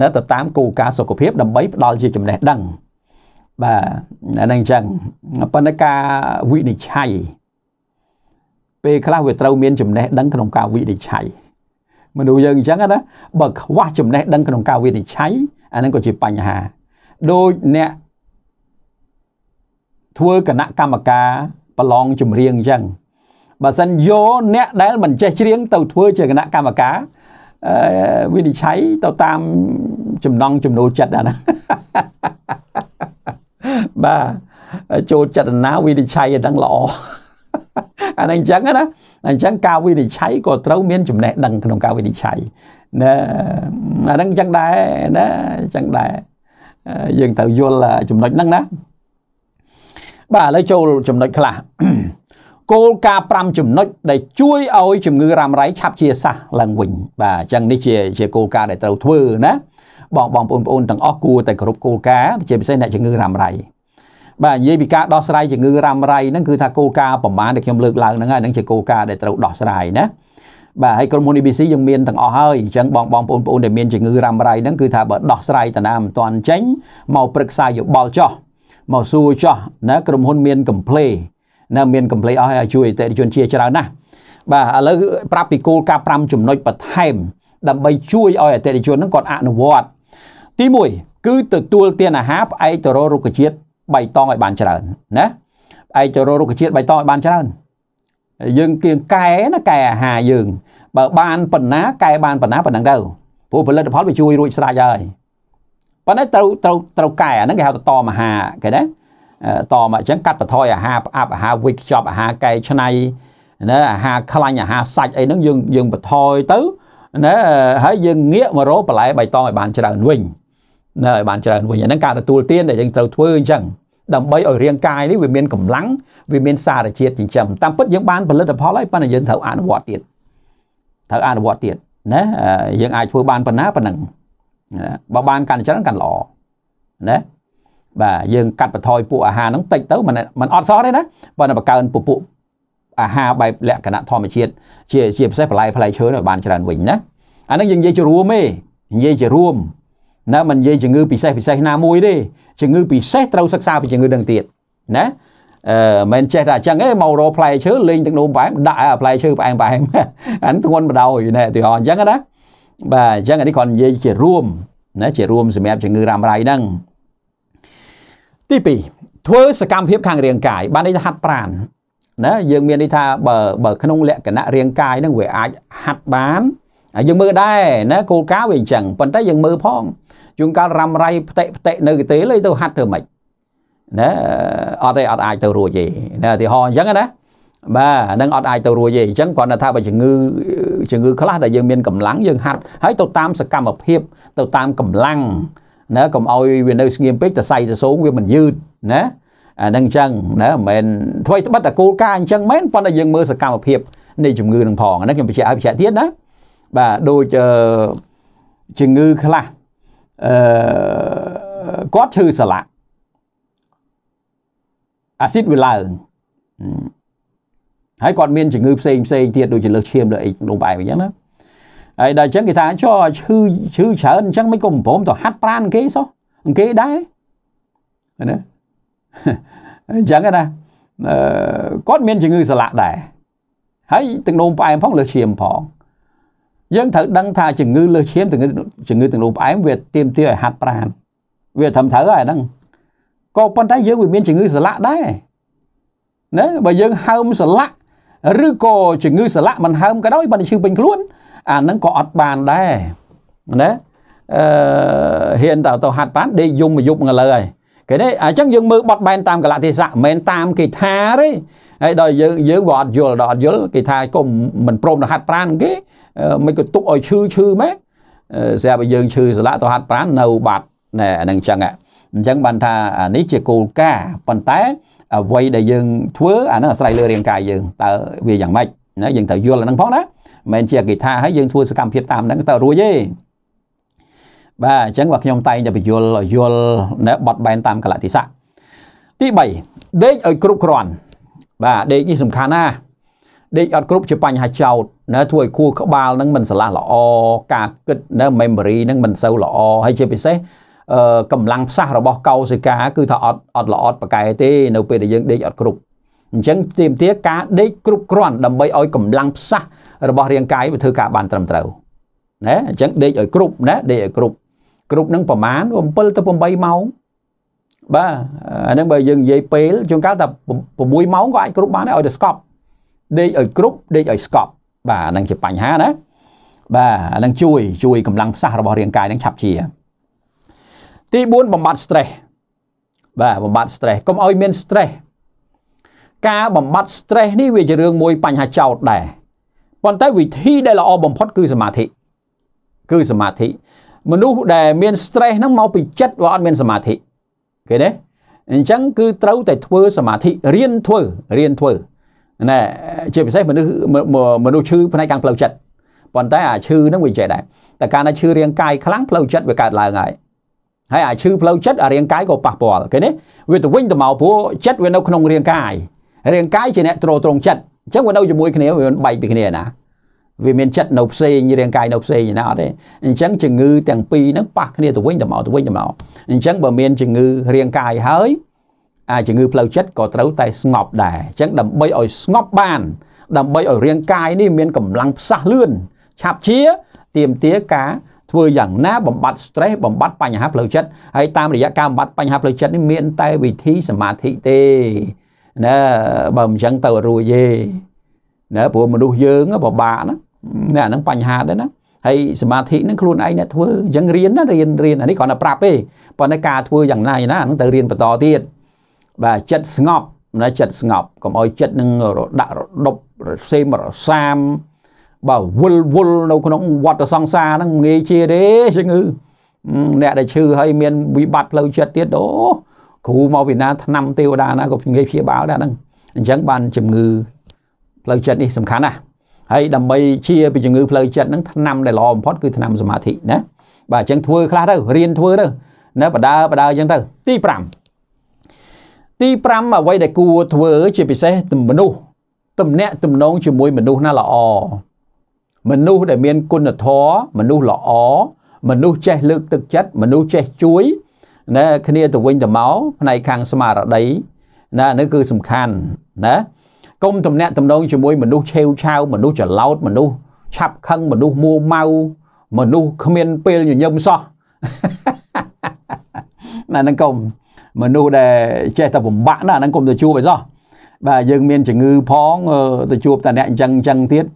នៅទៅតាមគោលការណ៍សុខភាពដើម្បីផ្ដល់ជាចំណេះដឹងបាទអានឹងអញ្ចឹងប៉ុន្តែការវិនិច្ឆ័យពេលខ្លះវាត្រូវមានចំណេះដឹងក្នុងការវិនិច្ឆ័យមនុស្សយើងអញ្ចឹងណាបើខ្វះចំណេះដឹងក្នុងការវិនិច្ឆ័យអានឹងក៏ជាបញ្ហាដោយអ្នកធ្វើគណៈកម្មការ ប្រឡងចម្រៀងអញ្ចឹងបើសិនយកអ្នកដែលមិនចេះច្រៀងទៅធ្វើជាគណៈកម្មការវិនិច្ឆ័យទៅតាមចំណងចំណូលចិត្តអាហ្នឹងបាទចូលចេតនាវិនិច្ឆ័យហ្នឹងល្អអាហ្នឹងអញ្ចឹងណាអញ្ចឹងការវិនិច្ឆ័យក៏ត្រូវមានចំណេះដឹងក្នុងការវិនិច្ឆ័យណាអាហ្នឹងអញ្ចឹងដែរណាអញ្ចឹងដែរយើងត្រូវយល់ចំណុចហ្នឹងណា បាទឥឡូវចូលចំណុចខ្លះគោលការណ៍5ចំណុចដែលជួយឲ្យជំងឺរ៉ាំរ៉ៃឆាប់ជាសះឡើងវិញបាទអញ្ចឹងនេះជាជាគោលការណ៍ដែលត្រូវធ្វើណាបងបងប្អូនបងទាំងអស់គួរតែគោរពគោលការណ៍ជាពិសេសអ្នកជំងឺរ៉ាំរ៉ៃបាទនិយាយពីការដោះស្រាយជំងឺរ៉ាំរ៉ៃហ្នឹងគឺថាគោលការណ៍ប្រមាណដែលខ្ញុំលើកឡើងហ្នឹងហើយហ្នឹងជាគោលការណ៍ដែលត្រូវដោះស្រាយណាបាទហើយក្រុមហ៊ុន ABC យើងមានទាំងអស់ហើយអញ្ចឹងបងបងប្អូនបងដែលមានជំងឺរ៉ាំរ៉ៃហ្នឹងគឺថាបើដោះស្រាយតាណាមិនទាន់ចេញមកប្រឹក្សាយោបល់ចោះមកសួរចោះណាក្រុមហ៊ុនមានកំ pl េនៅមានកម្លេចអស់ឲ្យជួយអតិថិជនជាច្រើនណាស់បាទឥឡូវប្រាប់ពីគោលការណ៍5ចំណុចបន្ថែម ដើម្បីជួយឲ្យអតិថិជននឹងគាត់អនុវត្តទី1គឺទទួល ទានអាហារផ្អែកទៅរករុក្ខជាតិបៃតងឲ្យបានច្រើនណាផ្អែកទៅរករុក្ខជាតិបៃតងឲ្យបានច្រើនយើងគៀងកែណាកែអាហារយើងបើបានប៉ុណ្ណាកែបានប៉ុណ្ណាប៉ុណ្ណឹងទៅព្រោះផលិតផលវាជួយរួចស្រេចហើយប៉ុន្តែត្រូវត្រូវត្រូវកែអាហ្នឹងគេហៅតតមហាគេណាតមកអញ្ចឹងកាត់បន្ថយអាហារផ្អាប់អាហារវិចខ្ចប់អាហារកែច្នៃណាអាហារខ្លាញ់អាហារសាច់អីហ្នឹងយើងយើងបន្ថយទៅណាហើយយើងងាកមករកបន្លែបៃតងឲ្យបានច្រើនវិញណាឲ្យបានច្រើនវិញអាហ្នឹងការទទួលទានដែលយើងត្រូវធ្វើអញ្ចឹង ដើម្បីឲ្យរាងកាយនេះវាមានកម្លាំងវាមានសារជាតិចិញ្ចឹមតាមពិតយើងបានផលិតផលហើយប៉ុន្តែយើងត្រូវអនុវត្តទៀតត្រូវអនុវត្តទៀតណាយើងអាចធ្វើបានប៉ុណ្ណាប៉ុណ្ណឹងបើបានកាន់ច្រើនកាន់ល្អណាបាទយើងកាត់បន្ថយពួកអាហារហ្នឹងតិចទៅมันมันអត់សោះទេណាប៉ុន្តែបង្កើនពពួកអាហារបែបលក្ខណៈធម្មជាតិជា ជាពិសេសបន្លែផ្លែឈើនឹងបានច្រើនវិញណាអាហ្នឹងយើងនិយាយជារួមទេនិយាយជារួមណាមិននិយាយជំងឺ ពិសេសពិសេសណាមួយទេជំងឺពិសេសត្រូវសិក្សាពីជំងឺនឹងទៀតណាអឺមិនចេះតែអញ្ចឹងទេមករកផ្លែឈើលេងទឹកនោមផ្អែមដាក់ផ្លែឈើផ្អែមផ្អែមអានឹងធ្ងន់បដ ாய் ណែទីអអញ្ចឹងណាបាទអញ្ចឹងអានេះគាត់និយាយជារួមណាជារួមសម្រាប់ជំងឺរ៉ាំរ៉ៃហ្នឹងទី2ធ្វើសកម្មភាពខាងរាងកាយបានន័យថាហាត់ប្រាណណាយើងមានន័យថាបើបើក្នុងលក្ខណៈរាងកាយហ្នឹងវាអាចហាត់បានហើយយើងមើលដែរណាគោលការណ៍វាអញ្ចឹងប៉ុន្តែយើងមើលផងជួនកាលរ៉ាំរៃផ្ទិផ្ទិនៅកទេលទៅហាត់ធ្វើម៉េចណាអត់ទេអត់អាចទៅរួចទេណាឧទាហរណ៍អញ្ចឹងណាបាទនឹងអត់អាចទៅរួចទេអញ្ចឹងគាត់ថាបើជំងឺជំងឺខ្លះដែលយើងមានកម្លាំងយើងហាត់ហើយទៅតាមសកម្មភាព ទៅតាមកម្លាំងណាកុំឲ្យវានៅស្ងៀមពេកតែសៃទៅសូងវាមិនយឺតណាអានឹងអញ្ចឹងណាមិនមែនអ្វីត្បិតតែគោលការណ៍អញ្ចឹងមែនប៉ុន្តែយើងមើលសកម្មភាពនៃជំងឺនឹងផងអានេះខ្ញុំបញ្ជាក់ឲ្យបញ្ជាក់ទៀតណាបាទដូចជំងឺខ្លះអឺគាត់ឈឺសឡាក់អាស៊ីតវាឡើងហើយគាត់មានជំងឺផ្សេងផ្សេងទៀតដូចជាលើសឈាមលើអីក្នុងបែបអញ្ចឹងណាហើយដល់អញ្ចឹងគេថាចោឈឺឈឺច្រើនអញ្ចឹងមិនក៏មិនព្រមទៅហាត់ប្រានគេសោះគេដែរណាអញ្ចឹងណាគាត់មានជំងឺសន្លាក់ដែរហើយទឹកនោមផ្អែមផងលើឈាមផងយើងត្រូវដឹងថាជំងឺលើឈាមជំងឺជំងឺទឹកនោមផ្អែមវាទាមទារឲ្យហាត់ប្រានវាត្រឹមត្រូវហើយហ្នឹងក៏ប៉ុន្តែយើងវាមានជំងឺសន្លាក់ដែរណាបើយើងហើមសន្លាក់ឬក៏ជំងឺសន្លាក់មិនហើមក៏ដោយបើឈឺពេញខ្លួនអាហ្នឹងក៏អត់បានដែរណាអឺហ៊ានតើទៅហាត់បានដេកយំមួយយប់ឥឡូវហើយគេនេះអញ្ចឹងយើងមើលបត់បែនតាមកលៈទេសៈមិនមែនតាមគេថាទេហើយដល់យើងយើងក៏អត់យល់ដល់អត់យល់គេថាកុំមិនព្រមទៅហាត់ប្រានគេមិនក៏ទុកឲ្យឈឺឈឺម៉េចស្រាប់ឲ្យយើងឈឺស្លាក់ទៅហាត់ប្រាននៅបាត់ណែហ្នឹងអញ្ចឹងអញ្ចឹងបានថានេះជាគោលការណ៍ប៉ុន្តែអ្វីដែលយើងធ្វើអានោះអាស្រ័យលើរាងកាយយើងតើវាយ៉ាងម៉េចណាយើងត្រូវយល់អាហ្នឹងផងណាមិនជាគេថាឲ្យយើងធ្វើសកម្មភាពតាមហ្នឹងទៅរួចទេបាទអញ្ចឹងបាទខ្ញុំតែងតែបញ្យល់យល់នៅបត់បែនតាមកលតិស័កទី3ដេកឲ្យគ្រប់គ្រាន់បាទដេកនេះសំខាន់ណាស់ដេកអត់គ្រប់ជាបញ្ហាចោតណាធ្វើឲ្យខួរក្បាលនឹងមិនស្រឡះល្អការគិតណា memory នឹងមិនសូវល្អហើយជាពិសេសកម្លាំងផ្សះរបស់កោសិកាគឺថាអត់អត់ល្អអត់ប្រកែទេនៅពេលដែលយើងដេកអត់គ្រប់អញ្ចឹងទាមទារការដេកគ្រប់គ្រាន់ដើម្បីឲ្យកម្លាំងផ្សះរបស់រាងកាយវាធ្វើការបានត្រឹមត្រូវណាអញ្ចឹងដេកឲ្យគ្រប់ណាដេកឲ្យគ្រប់គ្រប់នឹងប្រមាណ7ទៅ8ម៉ោងបាទអាហ្នឹងបើយើងនិយាយពេលជួនកាលតែ6ម៉ោងក៏អាចគ្រប់បានដែរឲ្យតែស្កប់ដេកឲ្យគ្រប់ដេកឲ្យស្កប់បាទហ្នឹងជាបញ្ហាណាបាទអាហ្នឹងជួយជួយកម្លាំងផ្សះរបស់រាងកាយហ្នឹងឆាប់ជា ទី4បំបត្តិ stress បាទបំបត្តិ stress កុំឲ្យមាន stress ការបំបត្តិ stress នេះវាជារឿងមួយបញ្ហាចោតដែរប៉ុន្តែវិធីដែលល្អបំផុតគឺសមាធិគឺសមាធិមនុស្សដែលមាន stress ហ្នឹងមកពីចិត្តវាអត់មានសមាធិគេទេអញ្ចឹងគឺត្រូវតែធ្វើសមាធិរៀនធ្វើរៀនធ្វើណែជាពិសេសមនុស្សមនុស្សឈឺផ្នែកខាងផ្លូវចិត្តប៉ុន្តែអាឈឺហ្នឹងវាចេះដែរតែកាលណាឈឺរាងកាយខ្លាំងផ្លូវចិត្តវាកើតឡើងហើយហើយអាឈឺផ្លូវចិត្តអារាងកាយក៏ប៉ះពាល់គេនេះវាទៅវិញទៅមកព្រោះចិត្តវានៅក្នុងរាងកាយរាងកាយជាអ្នកទ្រទ្រង់ចិត្តអញ្ចឹងវានៅជាមួយគ្នាវាមិនបែកពីគ្នាណាវាមានចិត្តនៅផ្សេងរាងកាយនៅផ្សេងណាអត់ទេអញ្ចឹងជំងឺទាំងពីរហ្នឹងប៉ះគ្នាទៅវិញទៅមកទៅវិញទៅមកអញ្ចឹងបើមានជំងឺរាងកាយហើយអាជំងឺផ្លូវចិត្តក៏ត្រូវតែស្ងប់ដែរអញ្ចឹងដើម្បីឲ្យស្ងប់បានដើម្បីឲ្យរាងកាយនេះមានកម្លាំងផ្សះលឿនឆាប់ជាទៀមទាការ ធ្វើយ៉ាងណាបំបត្តិ stress បំបត្តិបញ្ហាផ្លូវចិត្តហើយតាមរយៈការបំបត្តិបញ្ហាផ្លូវចិត្តនេះមានតែវិធីសមាធិទេណាបើមិនចឹងទៅរួចទេណាព្រោះមនុស្សយើងបបាក់ណាអាហ្នឹងបញ្ហាដែរណាហើយសមាធិហ្នឹងខ្លួនឯងអ្នកធ្វើអញ្ចឹងរៀនណារៀនរៀនអានេះគ្រាន់តែប្រាប់ទេប៉ុន្តែការធ្វើយ៉ាងណាណាហ្នឹងទៅរៀនបន្តទៀតបាទចិត្តស្ងប់ណាចិត្តស្ងប់កុំឲ្យចិត្តនឹងរដាក់រដប់រសេមរសាមបើវល់វល់នៅ ក្នុងវត្តសង្សារហ្នឹងងាយជាទេជាងឺអ្នកដែលឈឺហើយមានវិបត្តិផ្លូវចិត្តទៀតអូគ្រូមកពីណាឆ្នាំទេវតាណាក៏ងាយព្យាបាលដែរហ្នឹងអញ្ចឹងបានជំងឺផ្លូវចិត្តនេះសំខាន់ណាស់ហើយដើម្បីជាពីជំងឺផ្លូវចិត្តហ្នឹងឆ្នាំដែលល្អបំផុតគឺឆ្នាំសមាធិណាបាទអញ្ចឹងធ្វើខ្លះទៅរៀនធ្វើទៅណាបដើបដើអញ្ចឹងទៅទី5ទី5អ្វីដែលគួរធ្វើជាពិសេសមនុស្សទំនាក់ទំនងជាមួយមនុស្សណាល្អមនុស្សដែលមានគុណធម៌មនុស្សល្អមនុស្សចេះលើកទឹកចិត្តមនុស្សចេះជួយណាគ្នាទៅវិញទៅមកផ្នែកខាងស្មារតីណានេះគឺសំខាន់ណាគុំតំណាក់តំណងជាមួយមនុស្សឆេវឆាវមនុស្សច្រឡោត មនុស្សឆាប់ខឹងមនុស្សមួម៉ៅមនុស្សគ្មានពេលញញឹមសោះណាហ្នឹងគុំមនុស្សដែលចេះតែបំបាក់ណាហ្នឹងគុំទៅជួបឯសោះបាទយើងមានជំងឺ ផងទៅជួបតាអ្នកអញ្ចឹងអញ្ចឹងទៀត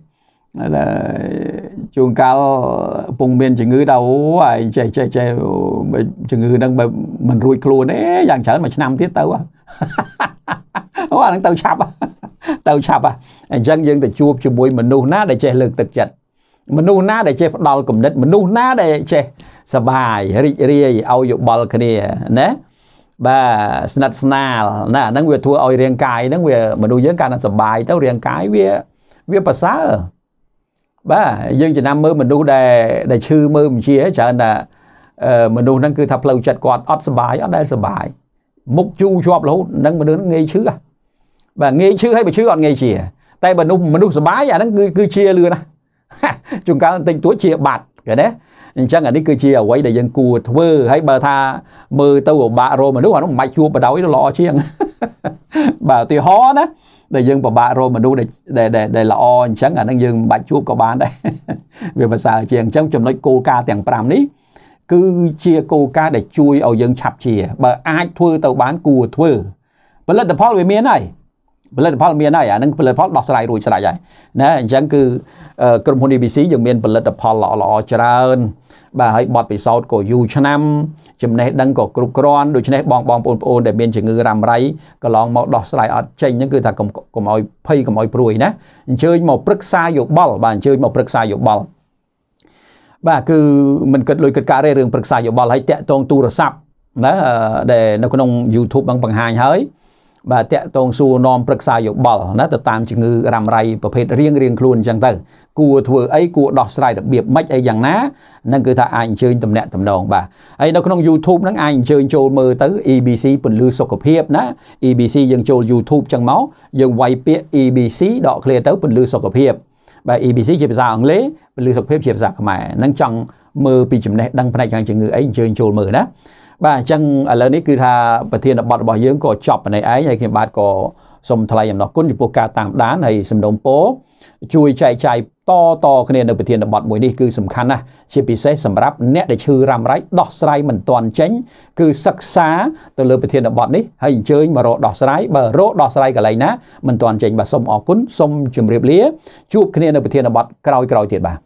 ដែលជួនកាលពងមានជំងឺដល់អូហើយចេះចេះចេះជំងឺហ្នឹងបើមិនរួចខ្លួនទេយ៉ាងច្រើនមួយឆ្នាំទៀតទៅអូអាហ្នឹងទៅឆាប់ទៅឆាប់អញ្ចឹងយើងទៅជួបជាមួយមនុស្សណាដែលចេះលើកទឹកចិត្តមនុស្សណាដែលចេះផ្ដល់គំនិតមនុស្សណាដែលចេះសបាយរីករាយឲ្យយោបល់គ្នាណាបាទស្និទ្ធស្នាលណាហ្នឹងវាធ្វើឲ្យរាងកាយហ្នឹងវា មនុស្សយើងកាន់តែសបាយទៅរាងកាយវាវាប្រសើរបាទយើងចំណាំមើលមនុស្សដែលដែលឈឺមើលមជាច្រើនថាមនុស្សហ្នឹងគឺថាផ្លូវចិត្តគាត់អត់សុបាយអត់ដែលសុបាយមុខជូរជាប់រហូតនឹងមនុស្សហ្នឹងងាយឈឺបាទងាយឈឺហើយបើឈឺអត់ងាយជាតែបើមនុស្សមនុស្សសុបាយអាហ្នឹងគឺគឺជាលឿនណាជួនកាលតិចតួចជាបាត់ឃើញទេអញ្ចឹងអានេះគឺជាអ្វីដែលយើងគួរធ្វើហើយបើថាមើលទៅពិបាករោមនុស្សអានោះមិនបាច់ជួបបដ ாய் ល្អជាងបាទឧទាហរណ៍ណាដែលយើងពិបាករកមនុស្សដែលដែលល្អអញ្ចឹងអានឹងយើងមិនបាច់ជួបក៏បានដែរវាប្រសើរជាងអញ្ចឹងចំណុចគោលការណ៍ទាំង5នេះគឺជាគោលការណ៍ដែលជួយឲ្យយើង ឆាប់ជា បើអាចធ្វើទៅបានគួរធ្វើផលិតផលវាមានហើយផលិតផលមានហើយអានឹងផលិតផលដោះស្រាយរួចស្រេចហើយណាអញ្ចឹងគឺក្រុមហ៊ុន ABC យើងមានផលិតផលល្អល្អច្រើនបាទហើយប័ណ្ណពិសោធន៍ក៏យូរឆ្នាំចំណេះដឹងក៏គ្រប់គ្រាន់ដូច្នេះបងបងប្អូនប្អូនដែលមានជំងឺរ៉ាំរ៉ៃកន្លងមកដោះស្រាយអត់ចេញហ្នឹងគឺថាកុំកុំឲ្យភ័យកុំឲ្យព្រួយណាអញ្ជើញមកប្រឹក្សាយោបល់បាទអញ្ជើញមកប្រឹក្សាយោបល់បាទគឺមិនគិតលុយគិតកាទេរឿងប្រឹក្សាយោបល់ហើយតាក់ទងទូរស័ព្ទណាដែលនៅក្នុង YouTube បងបង្ហាញហើយបាទតាក់តងសួរនាំប្រឹក្សាយោបល់ណាទៅតាមជំងឺរ៉ាំរ៉ៃប្រភេទរៀងរៀងខ្លួនអញ្ចឹងទៅគួរធ្វើអីគួរដោះស្រាយរបៀបម៉េចអីយ៉ាងណានឹងគឺថាអាចអញ្ជើញតំណាក់តំណងបាទហើយនៅក្នុង YouTube ហ្នឹងអាចអញ្ជើញចូលមើលទៅ EBC ពន្លឺសុខភាពណា EBC យើងចូល YouTube ចឹងមកយើងវាយពាក្យ EBC ដកឃ្លាទៅពន្លឺសុខភាពបាទ EBC ជាភាសាអង់គ្លេសពន្លឺសុខភាពជាភាសាខ្មែរនឹងចង់មើលពីចំណេះដឹងផ្នែកខាងជំងឺអីអញ្ជើញចូលមើលណាបាទអញ្ចឹងឥឡូវនេះគឺថាប្រធានបទរបស់យើងក៏ចប់ប៉ុណ្ណេះឯងហើយខ្ញុំបាទក៏សូមថ្លែងអំណរគុណចំពោះការតាមដានហើយសំណូមពរជួយចែកចាយតតគ្នានៅប្រធានបទមួយនេះគឺសំខាន់ណាស់ជាពិសេសសម្រាប់អ្នកដែលឈឺរ៉ាំរ៉ៃដោះស្រាយមិនទាន់ចេញ គឺសិក្សា ទៅលើប្រធានបទនេះហើយអញ្ជើញមករកដោះស្រាយបើរកដោះស្រាយកន្លែងណាមិនទាន់ចេញ បាទសូមអរគុណសូមជម្រាបលាជួបគ្នានៅប្រធានបទក្រោយៗទៀតបាទ